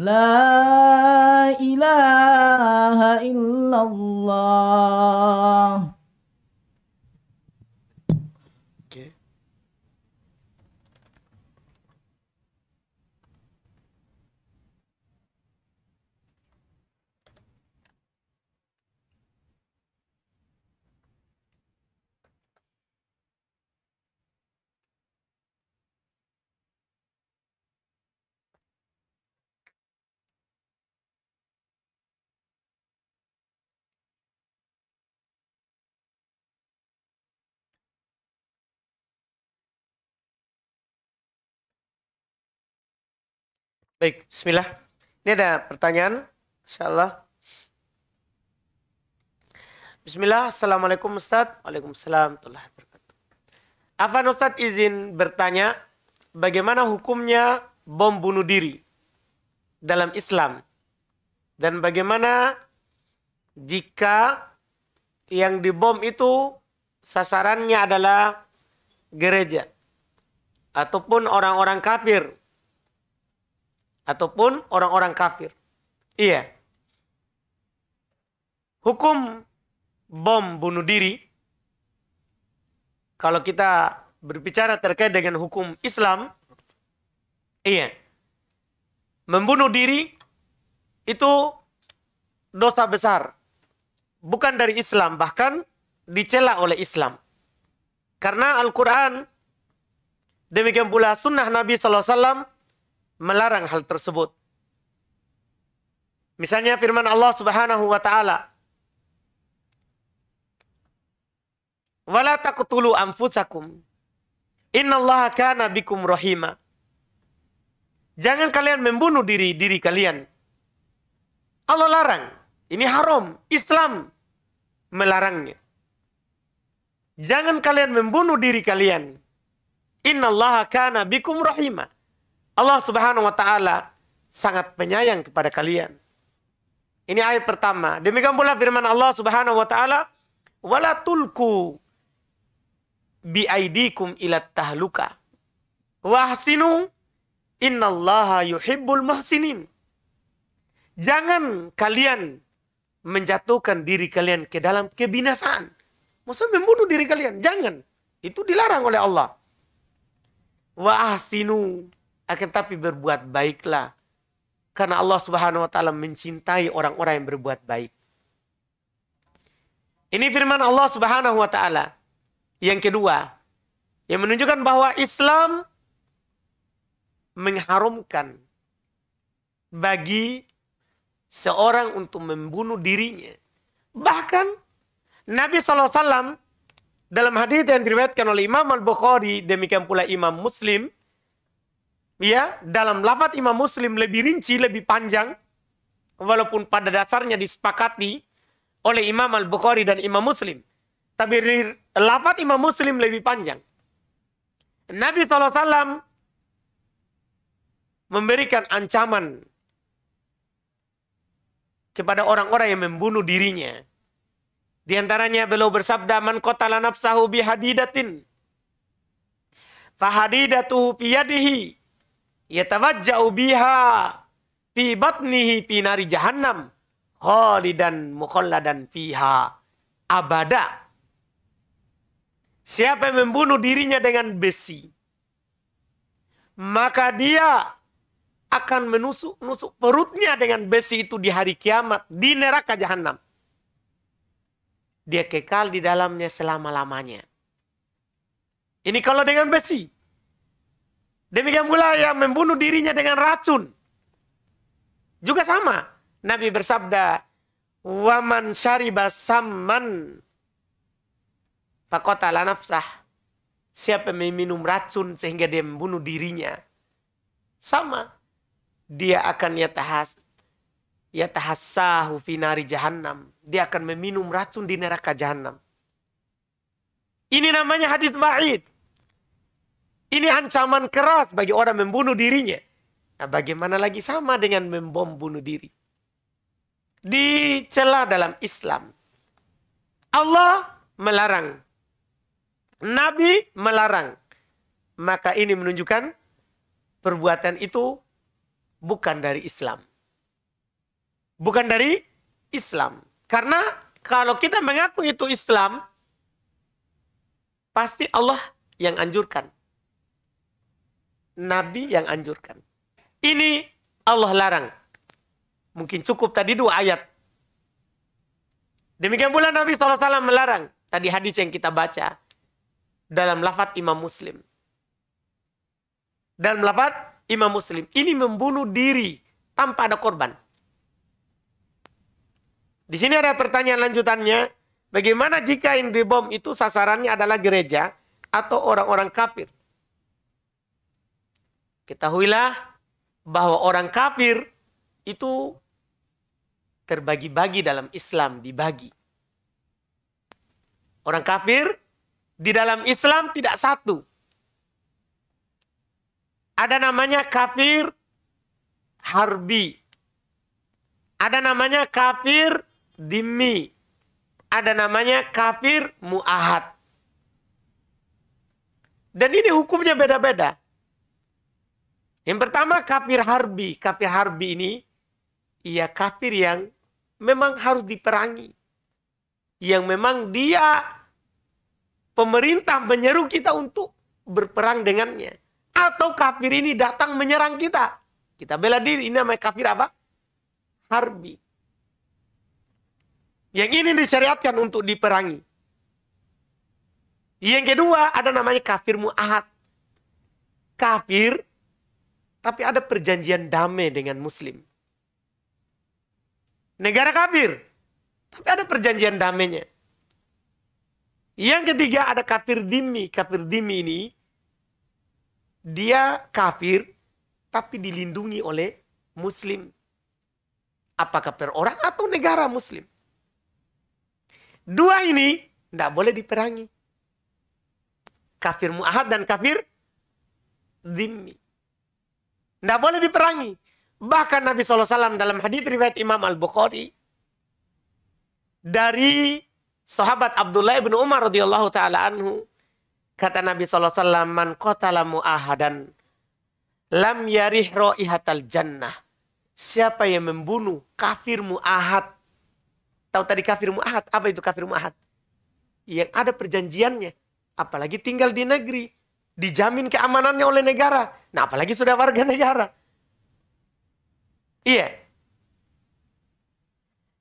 لا إله إلا الله Baik, bismillah. Ini ada pertanyaan, insyaallah. Bismillah, Assalamualaikum Ustaz. Waalaikumsalam. Afan Ustaz izin bertanya, bagaimana hukumnya bom bunuh diri dalam Islam? Dan bagaimana jika yang dibom itu sasarannya adalah gereja ataupun orang-orang kafir ataupun orang-orang kafir. Iya. Hukum bom bunuh diri kalau kita berbicara terkait dengan hukum Islam iya membunuh diri itu dosa besar bukan dari Islam bahkan dicela oleh Islam karena Al-Qur'an demikian pula sunnah Nabi sallallahu alaihi wasallam melarang hal tersebut. Misalnya firman Allah Subhanahu wa taala, "Wala taqtulu anfusakum. Innallaha bikum rahima." Jangan kalian membunuh diri diri kalian. Allah larang. Ini haram. Islam melarangnya. Jangan kalian membunuh diri kalian. Innallaha kana bikum rahimah. Allah Subhanahu wa taala sangat penyayang kepada kalian. Ini ayat pertama. Demikian pula firman Allah Subhanahu wa taala, "Wala tulku biaidikum ilat tahluka. Wahsinu innallaha yuhibbul muhsinin." Jangan kalian menjatuhkan diri kalian ke dalam kebinasaan. Maksudnya membunuh diri kalian. Jangan. Itu dilarang oleh Allah. Wa ahsinu akan tapi berbuat baiklah. Karena Allah subhanahu wa ta'ala mencintai orang-orang yang berbuat baik. Ini firman Allah subhanahu wa ta'ala. Yang kedua. Yang menunjukkan bahwa Islam mengharumkan bagi seorang untuk membunuh dirinya. Bahkan Nabi SAW dalam hadis yang diriwayatkan oleh Imam Al-Bukhari, demikian pula Imam Muslim, ya dalam lafat Imam Muslim lebih rinci, lebih panjang walaupun pada dasarnya disepakati oleh Imam Al-Bukhari dan Imam Muslim. Tapi lafat Imam Muslim lebih panjang. Nabi SAW memberikan ancaman kepada orang-orang yang membunuh dirinya. Di antaranya beliau bersabda, Man qatala nafsahu bihadidatin. Fahadidatuhu piyadihi yatabajja'u biha fi batnihi fi nari jahannam khalidan mukhalladan fiha abada. Siapa yang membunuh dirinya dengan besi, maka dia akan menusuk-nusuk perutnya dengan besi itu di hari kiamat di neraka jahanam. Dia kekal di dalamnya selama-lamanya. Ini kalau dengan besi. Demikian pula yang membunuh dirinya dengan racun. Juga sama. Nabi bersabda, Waman syariba samman pakota nafsah. Siapa yang racun sehingga dia membunuh dirinya. Sama. Dia akan yatahas, yatahassahu finari jahannam. Dia akan meminum racun di neraka jahannam. Ini namanya hadis ba'id. Ini ancaman keras bagi orang membunuh dirinya. Nah, bagaimana lagi sama dengan membom bunuh diri? Dicela dalam Islam. Allah melarang. Nabi melarang. Maka ini menunjukkan perbuatan itu bukan dari Islam. Bukan dari Islam. Karena kalau kita mengaku itu Islam, pasti Allah yang anjurkan. Nabi yang anjurkan. Ini Allah larang. Mungkin cukup tadi dua ayat. Demikian pula Nabi SAW melarang. Tadi hadis yang kita baca. Dalam lafat Imam Muslim. Dalam lafat Imam Muslim. Ini membunuh diri tanpa ada korban. Di sini ada pertanyaan lanjutannya. Bagaimana jika yang dibom itu sasarannya adalah gereja atau orang-orang kafir? Ketahuilah bahwa orang kafir itu terbagi-bagi dalam Islam, dibagi. Orang kafir di dalam Islam tidak satu. Ada namanya kafir harbi. Ada namanya kafir dimi. Ada namanya kafir mu'ahad. Dan ini hukumnya beda-beda. Yang pertama kafir harbi. Kafir harbi ini ia kafir yang memang harus diperangi. Yang memang dia pemerintah menyeru kita untuk berperang dengannya. Atau kafir ini datang menyerang kita. Kita bela diri. Ini namanya kafir apa? Harbi. Yang ini disyariatkan untuk diperangi. Yang kedua ada namanya kafir mu'ahad. Kafir tapi ada perjanjian damai dengan muslim. Negara kafir. Tapi ada perjanjian damainya. Yang ketiga ada kafir dimi. Kafir dimi ini dia kafir tapi dilindungi oleh muslim. Apakah per orang atau negara muslim. Dua ini tidak boleh diperangi. Kafir mu'ahad dan kafir dimi. Tidak boleh diperangi. Bahkan Nabi SAW dalam hadis riwayat Imam Al-Bukhari dari sahabat Abdullah bin Umar radhiyallahu taala anhu kata Nabi SAW man qatala dan lam yarih raihatal jannah siapa yang membunuh kafir muahad tahu tadi kafir muahad apa itu kafir muahad yang ada perjanjiannya apalagi tinggal di negeri dijamin keamanannya oleh negara Nah, apalagi sudah warga negara. Iya.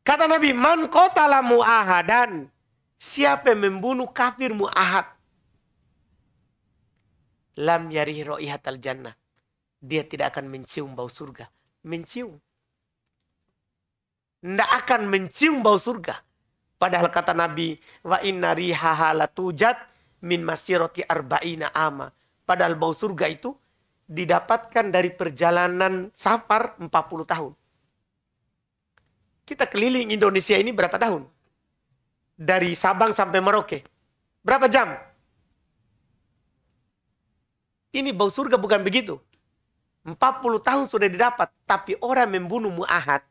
Kata Nabi, man kota aha mu'ahadan. Siapa yang membunuh kafir mu'ahad? Lam yari yarih al jannah. Dia tidak akan mencium bau surga. Mencium. Tidak akan mencium bau surga. Padahal kata Nabi, wa inna rihaha latujat min masiroti arba'ina ama. Padahal bau surga itu didapatkan dari perjalanan safar 40 tahun. Kita keliling Indonesia ini berapa tahun? Dari Sabang sampai Merauke. Berapa jam? Ini bau surga bukan begitu. 40 tahun sudah didapat, tapi orang membunuh mu'ahad,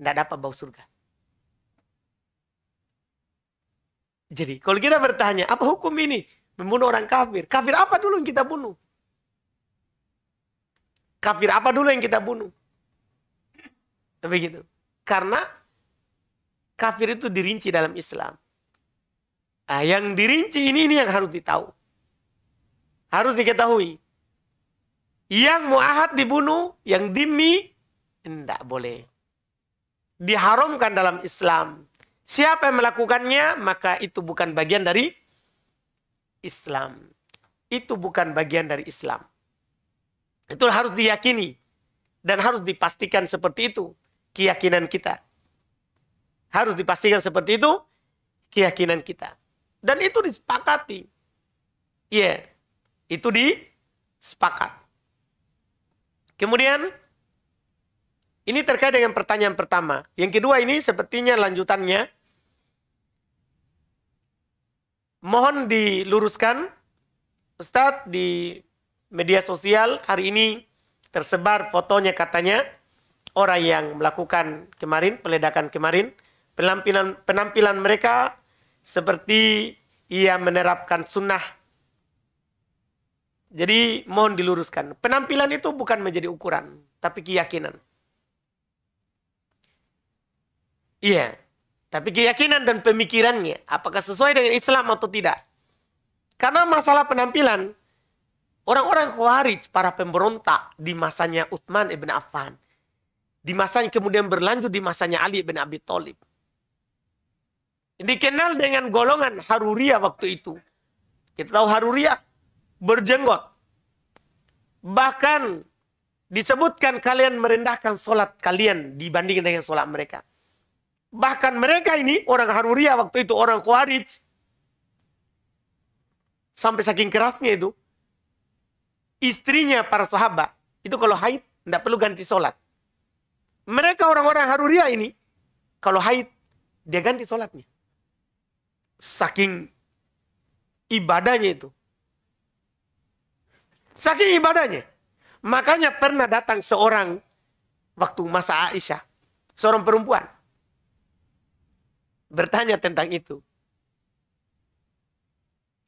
tidak dapat bau surga. Jadi kalau kita bertanya, apa hukum ini? Membunuh orang kafir. Kafir apa dulu yang kita bunuh? Kafir apa dulu yang kita bunuh? Begitu. Karena kafir itu dirinci dalam Islam. Nah, yang dirinci ini ini yang harus ditahu. Harus diketahui. Yang mu'ahad dibunuh, yang dimi, tidak boleh. Diharamkan dalam Islam. Siapa yang melakukannya, maka itu bukan bagian dari Islam. Itu bukan bagian dari Islam. Itu harus diyakini dan harus dipastikan seperti itu keyakinan kita. Harus dipastikan seperti itu keyakinan kita. Dan itu disepakati. Iya, yeah, itu disepakat. Kemudian ini terkait dengan pertanyaan pertama. Yang kedua ini sepertinya lanjutannya. Mohon diluruskan Ustadz di media sosial hari ini tersebar fotonya katanya orang yang melakukan kemarin peledakan kemarin penampilan penampilan mereka seperti ia menerapkan sunnah. Jadi mohon diluruskan. Penampilan itu bukan menjadi ukuran, tapi keyakinan. Iya, tapi keyakinan dan pemikirannya apakah sesuai dengan Islam atau tidak. Karena masalah penampilan Orang-orang Khawarij, para pemberontak di masanya Utsman ibn Affan. Di masanya kemudian berlanjut di masanya Ali ibn Abi Thalib. Dikenal dengan golongan Haruria waktu itu. Kita tahu Haruria berjenggot. Bahkan disebutkan kalian merendahkan sholat kalian dibandingkan dengan sholat mereka. Bahkan mereka ini orang Haruria waktu itu orang Khawarij. Sampai saking kerasnya itu istrinya para sahabat itu kalau haid tidak perlu ganti sholat. Mereka orang-orang Haruria ini kalau haid dia ganti sholatnya. Saking ibadahnya itu. Saking ibadahnya. Makanya pernah datang seorang waktu masa Aisyah. Seorang perempuan. Bertanya tentang itu.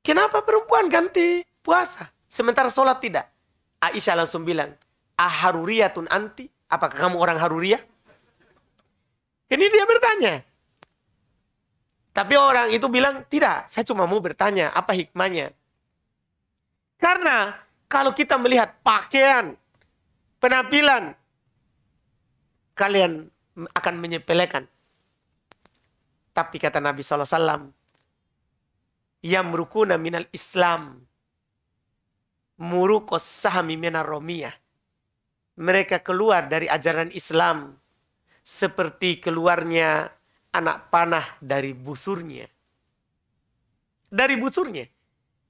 Kenapa perempuan ganti puasa? Sementara sholat tidak. Aisyah langsung bilang, aharuriyatun anti? Apakah kamu orang haruriyah? Ini dia bertanya. Tapi orang itu bilang, tidak, saya cuma mau bertanya, apa hikmahnya? Karena kalau kita melihat pakaian, penampilan, kalian akan menyepelekan. Tapi kata Nabi SAW, yang merukuna minal Islam, murukos sahami minar romia. Mereka keluar dari ajaran Islam seperti keluarnya anak panah dari busurnya. Dari busurnya.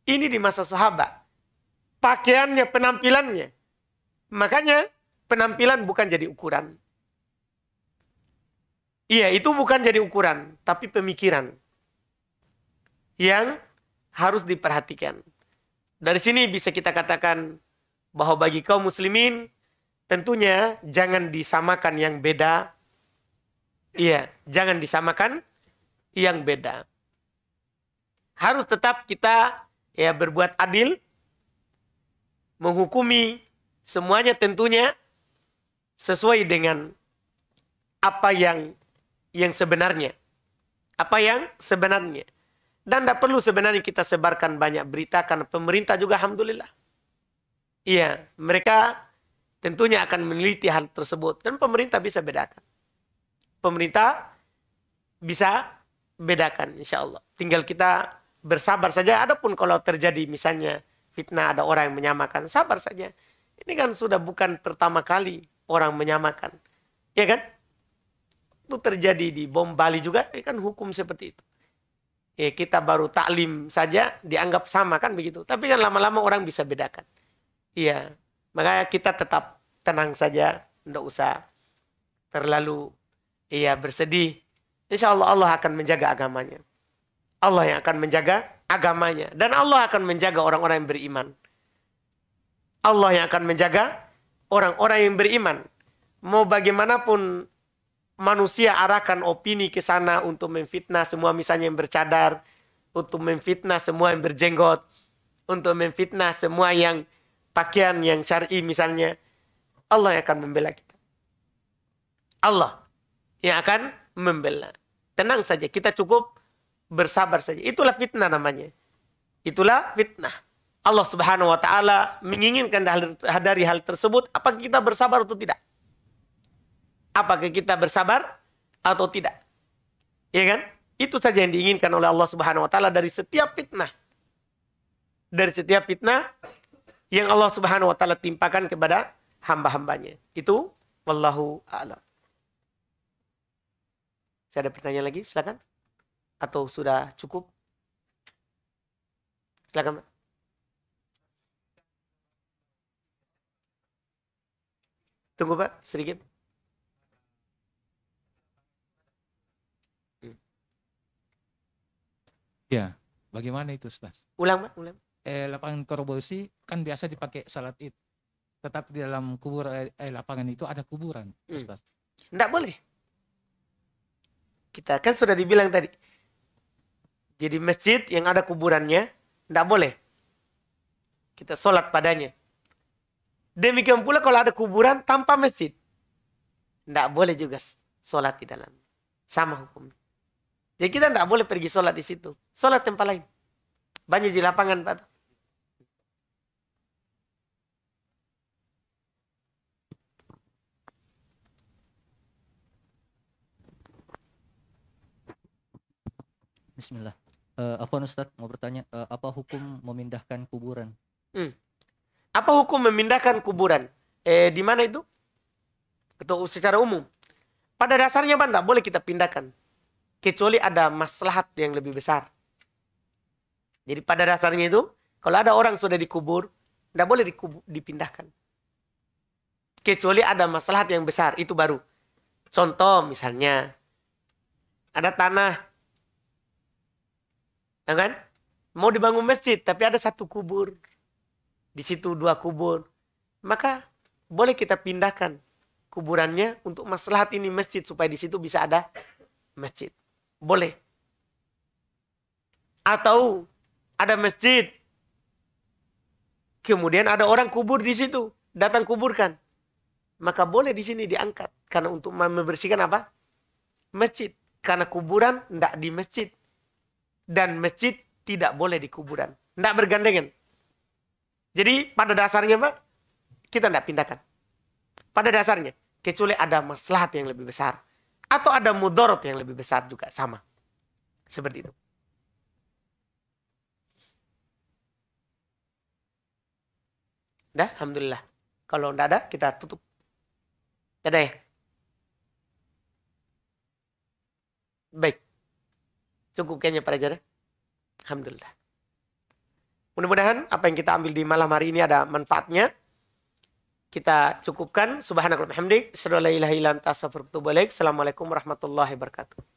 Ini di masa sahabat. Pakaiannya, penampilannya. Makanya penampilan bukan jadi ukuran. Iya, itu bukan jadi ukuran, tapi pemikiran yang harus diperhatikan. Dari sini bisa kita katakan bahwa bagi kaum muslimin tentunya jangan disamakan yang beda. Iya, jangan disamakan yang beda. Harus tetap kita ya berbuat adil menghukumi semuanya tentunya sesuai dengan apa yang yang sebenarnya. Apa yang sebenarnya. Dan tidak perlu sebenarnya kita sebarkan banyak berita karena pemerintah juga alhamdulillah. Iya, mereka tentunya akan meneliti hal tersebut dan pemerintah bisa bedakan. Pemerintah bisa bedakan insya Allah. Tinggal kita bersabar saja. Adapun kalau terjadi misalnya fitnah ada orang yang menyamakan, sabar saja. Ini kan sudah bukan pertama kali orang menyamakan. Ya kan? Itu terjadi di bom Bali juga, ini ya kan hukum seperti itu eh, kita baru taklim saja dianggap sama kan begitu. Tapi kan lama-lama orang bisa bedakan. Iya, makanya kita tetap tenang saja, tidak usah terlalu iya bersedih. Insya Allah Allah akan menjaga agamanya. Allah yang akan menjaga agamanya dan Allah akan menjaga orang-orang yang beriman. Allah yang akan menjaga orang-orang yang beriman. Mau bagaimanapun manusia arahkan opini ke sana untuk memfitnah semua misalnya yang bercadar, untuk memfitnah semua yang berjenggot, untuk memfitnah semua yang pakaian yang syar'i misalnya, Allah yang akan membela kita. Allah yang akan membela. Tenang saja, kita cukup bersabar saja. Itulah fitnah namanya. Itulah fitnah. Allah Subhanahu wa taala menginginkan dari hal tersebut, apa kita bersabar atau tidak? apakah kita bersabar atau tidak? Ya kan? Itu saja yang diinginkan oleh Allah Subhanahu wa taala dari setiap fitnah. Dari setiap fitnah yang Allah Subhanahu wa taala timpakan kepada hamba-hambanya. Itu wallahu a'lam. Saya ada pertanyaan lagi, silakan. Atau sudah cukup? Silakan. Tunggu Pak, sedikit. Ya, bagaimana itu Stas? Ulang, Pak, ulang. Eh, lapangan korupsi kan biasa dipakai salat id. Tetap di dalam kubur eh, eh lapangan itu ada kuburan, hmm. Nggak Tidak boleh. Kita kan sudah dibilang tadi. Jadi masjid yang ada kuburannya, tidak boleh. Kita sholat padanya. Demikian pula kalau ada kuburan tanpa masjid. Tidak boleh juga sholat di dalam. Sama hukumnya. Jadi kita tidak boleh pergi sholat di situ. Sholat tempat lain. Banyak di lapangan, Pak. Bismillah. Uh, Afwan Ustaz mau bertanya, uh, apa hukum memindahkan kuburan? Hmm. Apa hukum memindahkan kuburan? Eh, di mana itu? Atau secara umum? Pada dasarnya, Pak, tidak boleh kita pindahkan kecuali ada maslahat yang lebih besar. Jadi pada dasarnya itu, kalau ada orang sudah dikubur, tidak boleh dikubur, dipindahkan. Kecuali ada maslahat yang besar, itu baru. Contoh misalnya, ada tanah, ya kan? Mau dibangun masjid, tapi ada satu kubur. Di situ dua kubur. Maka boleh kita pindahkan kuburannya untuk maslahat ini masjid supaya di situ bisa ada masjid. Boleh. Atau ada masjid. Kemudian ada orang kubur di situ. Datang kuburkan. Maka boleh di sini diangkat. Karena untuk membersihkan apa? Masjid. Karena kuburan tidak di masjid. Dan masjid tidak boleh di kuburan. Tidak bergandengan. Jadi pada dasarnya Pak, kita tidak pindahkan. Pada dasarnya. Kecuali ada maslahat yang lebih besar atau ada mudorot yang lebih besar juga sama. Seperti itu. Dah, alhamdulillah. Kalau tidak ada, kita tutup. Tidak ada ya? Baik. Cukup kayaknya para jari. Alhamdulillah. Mudah-mudahan apa yang kita ambil di malam hari ini ada manfaatnya kita cukupkan subhanakallahumma hamdik, asyhadu an Assalamualaikum warahmatullahi wabarakatuh.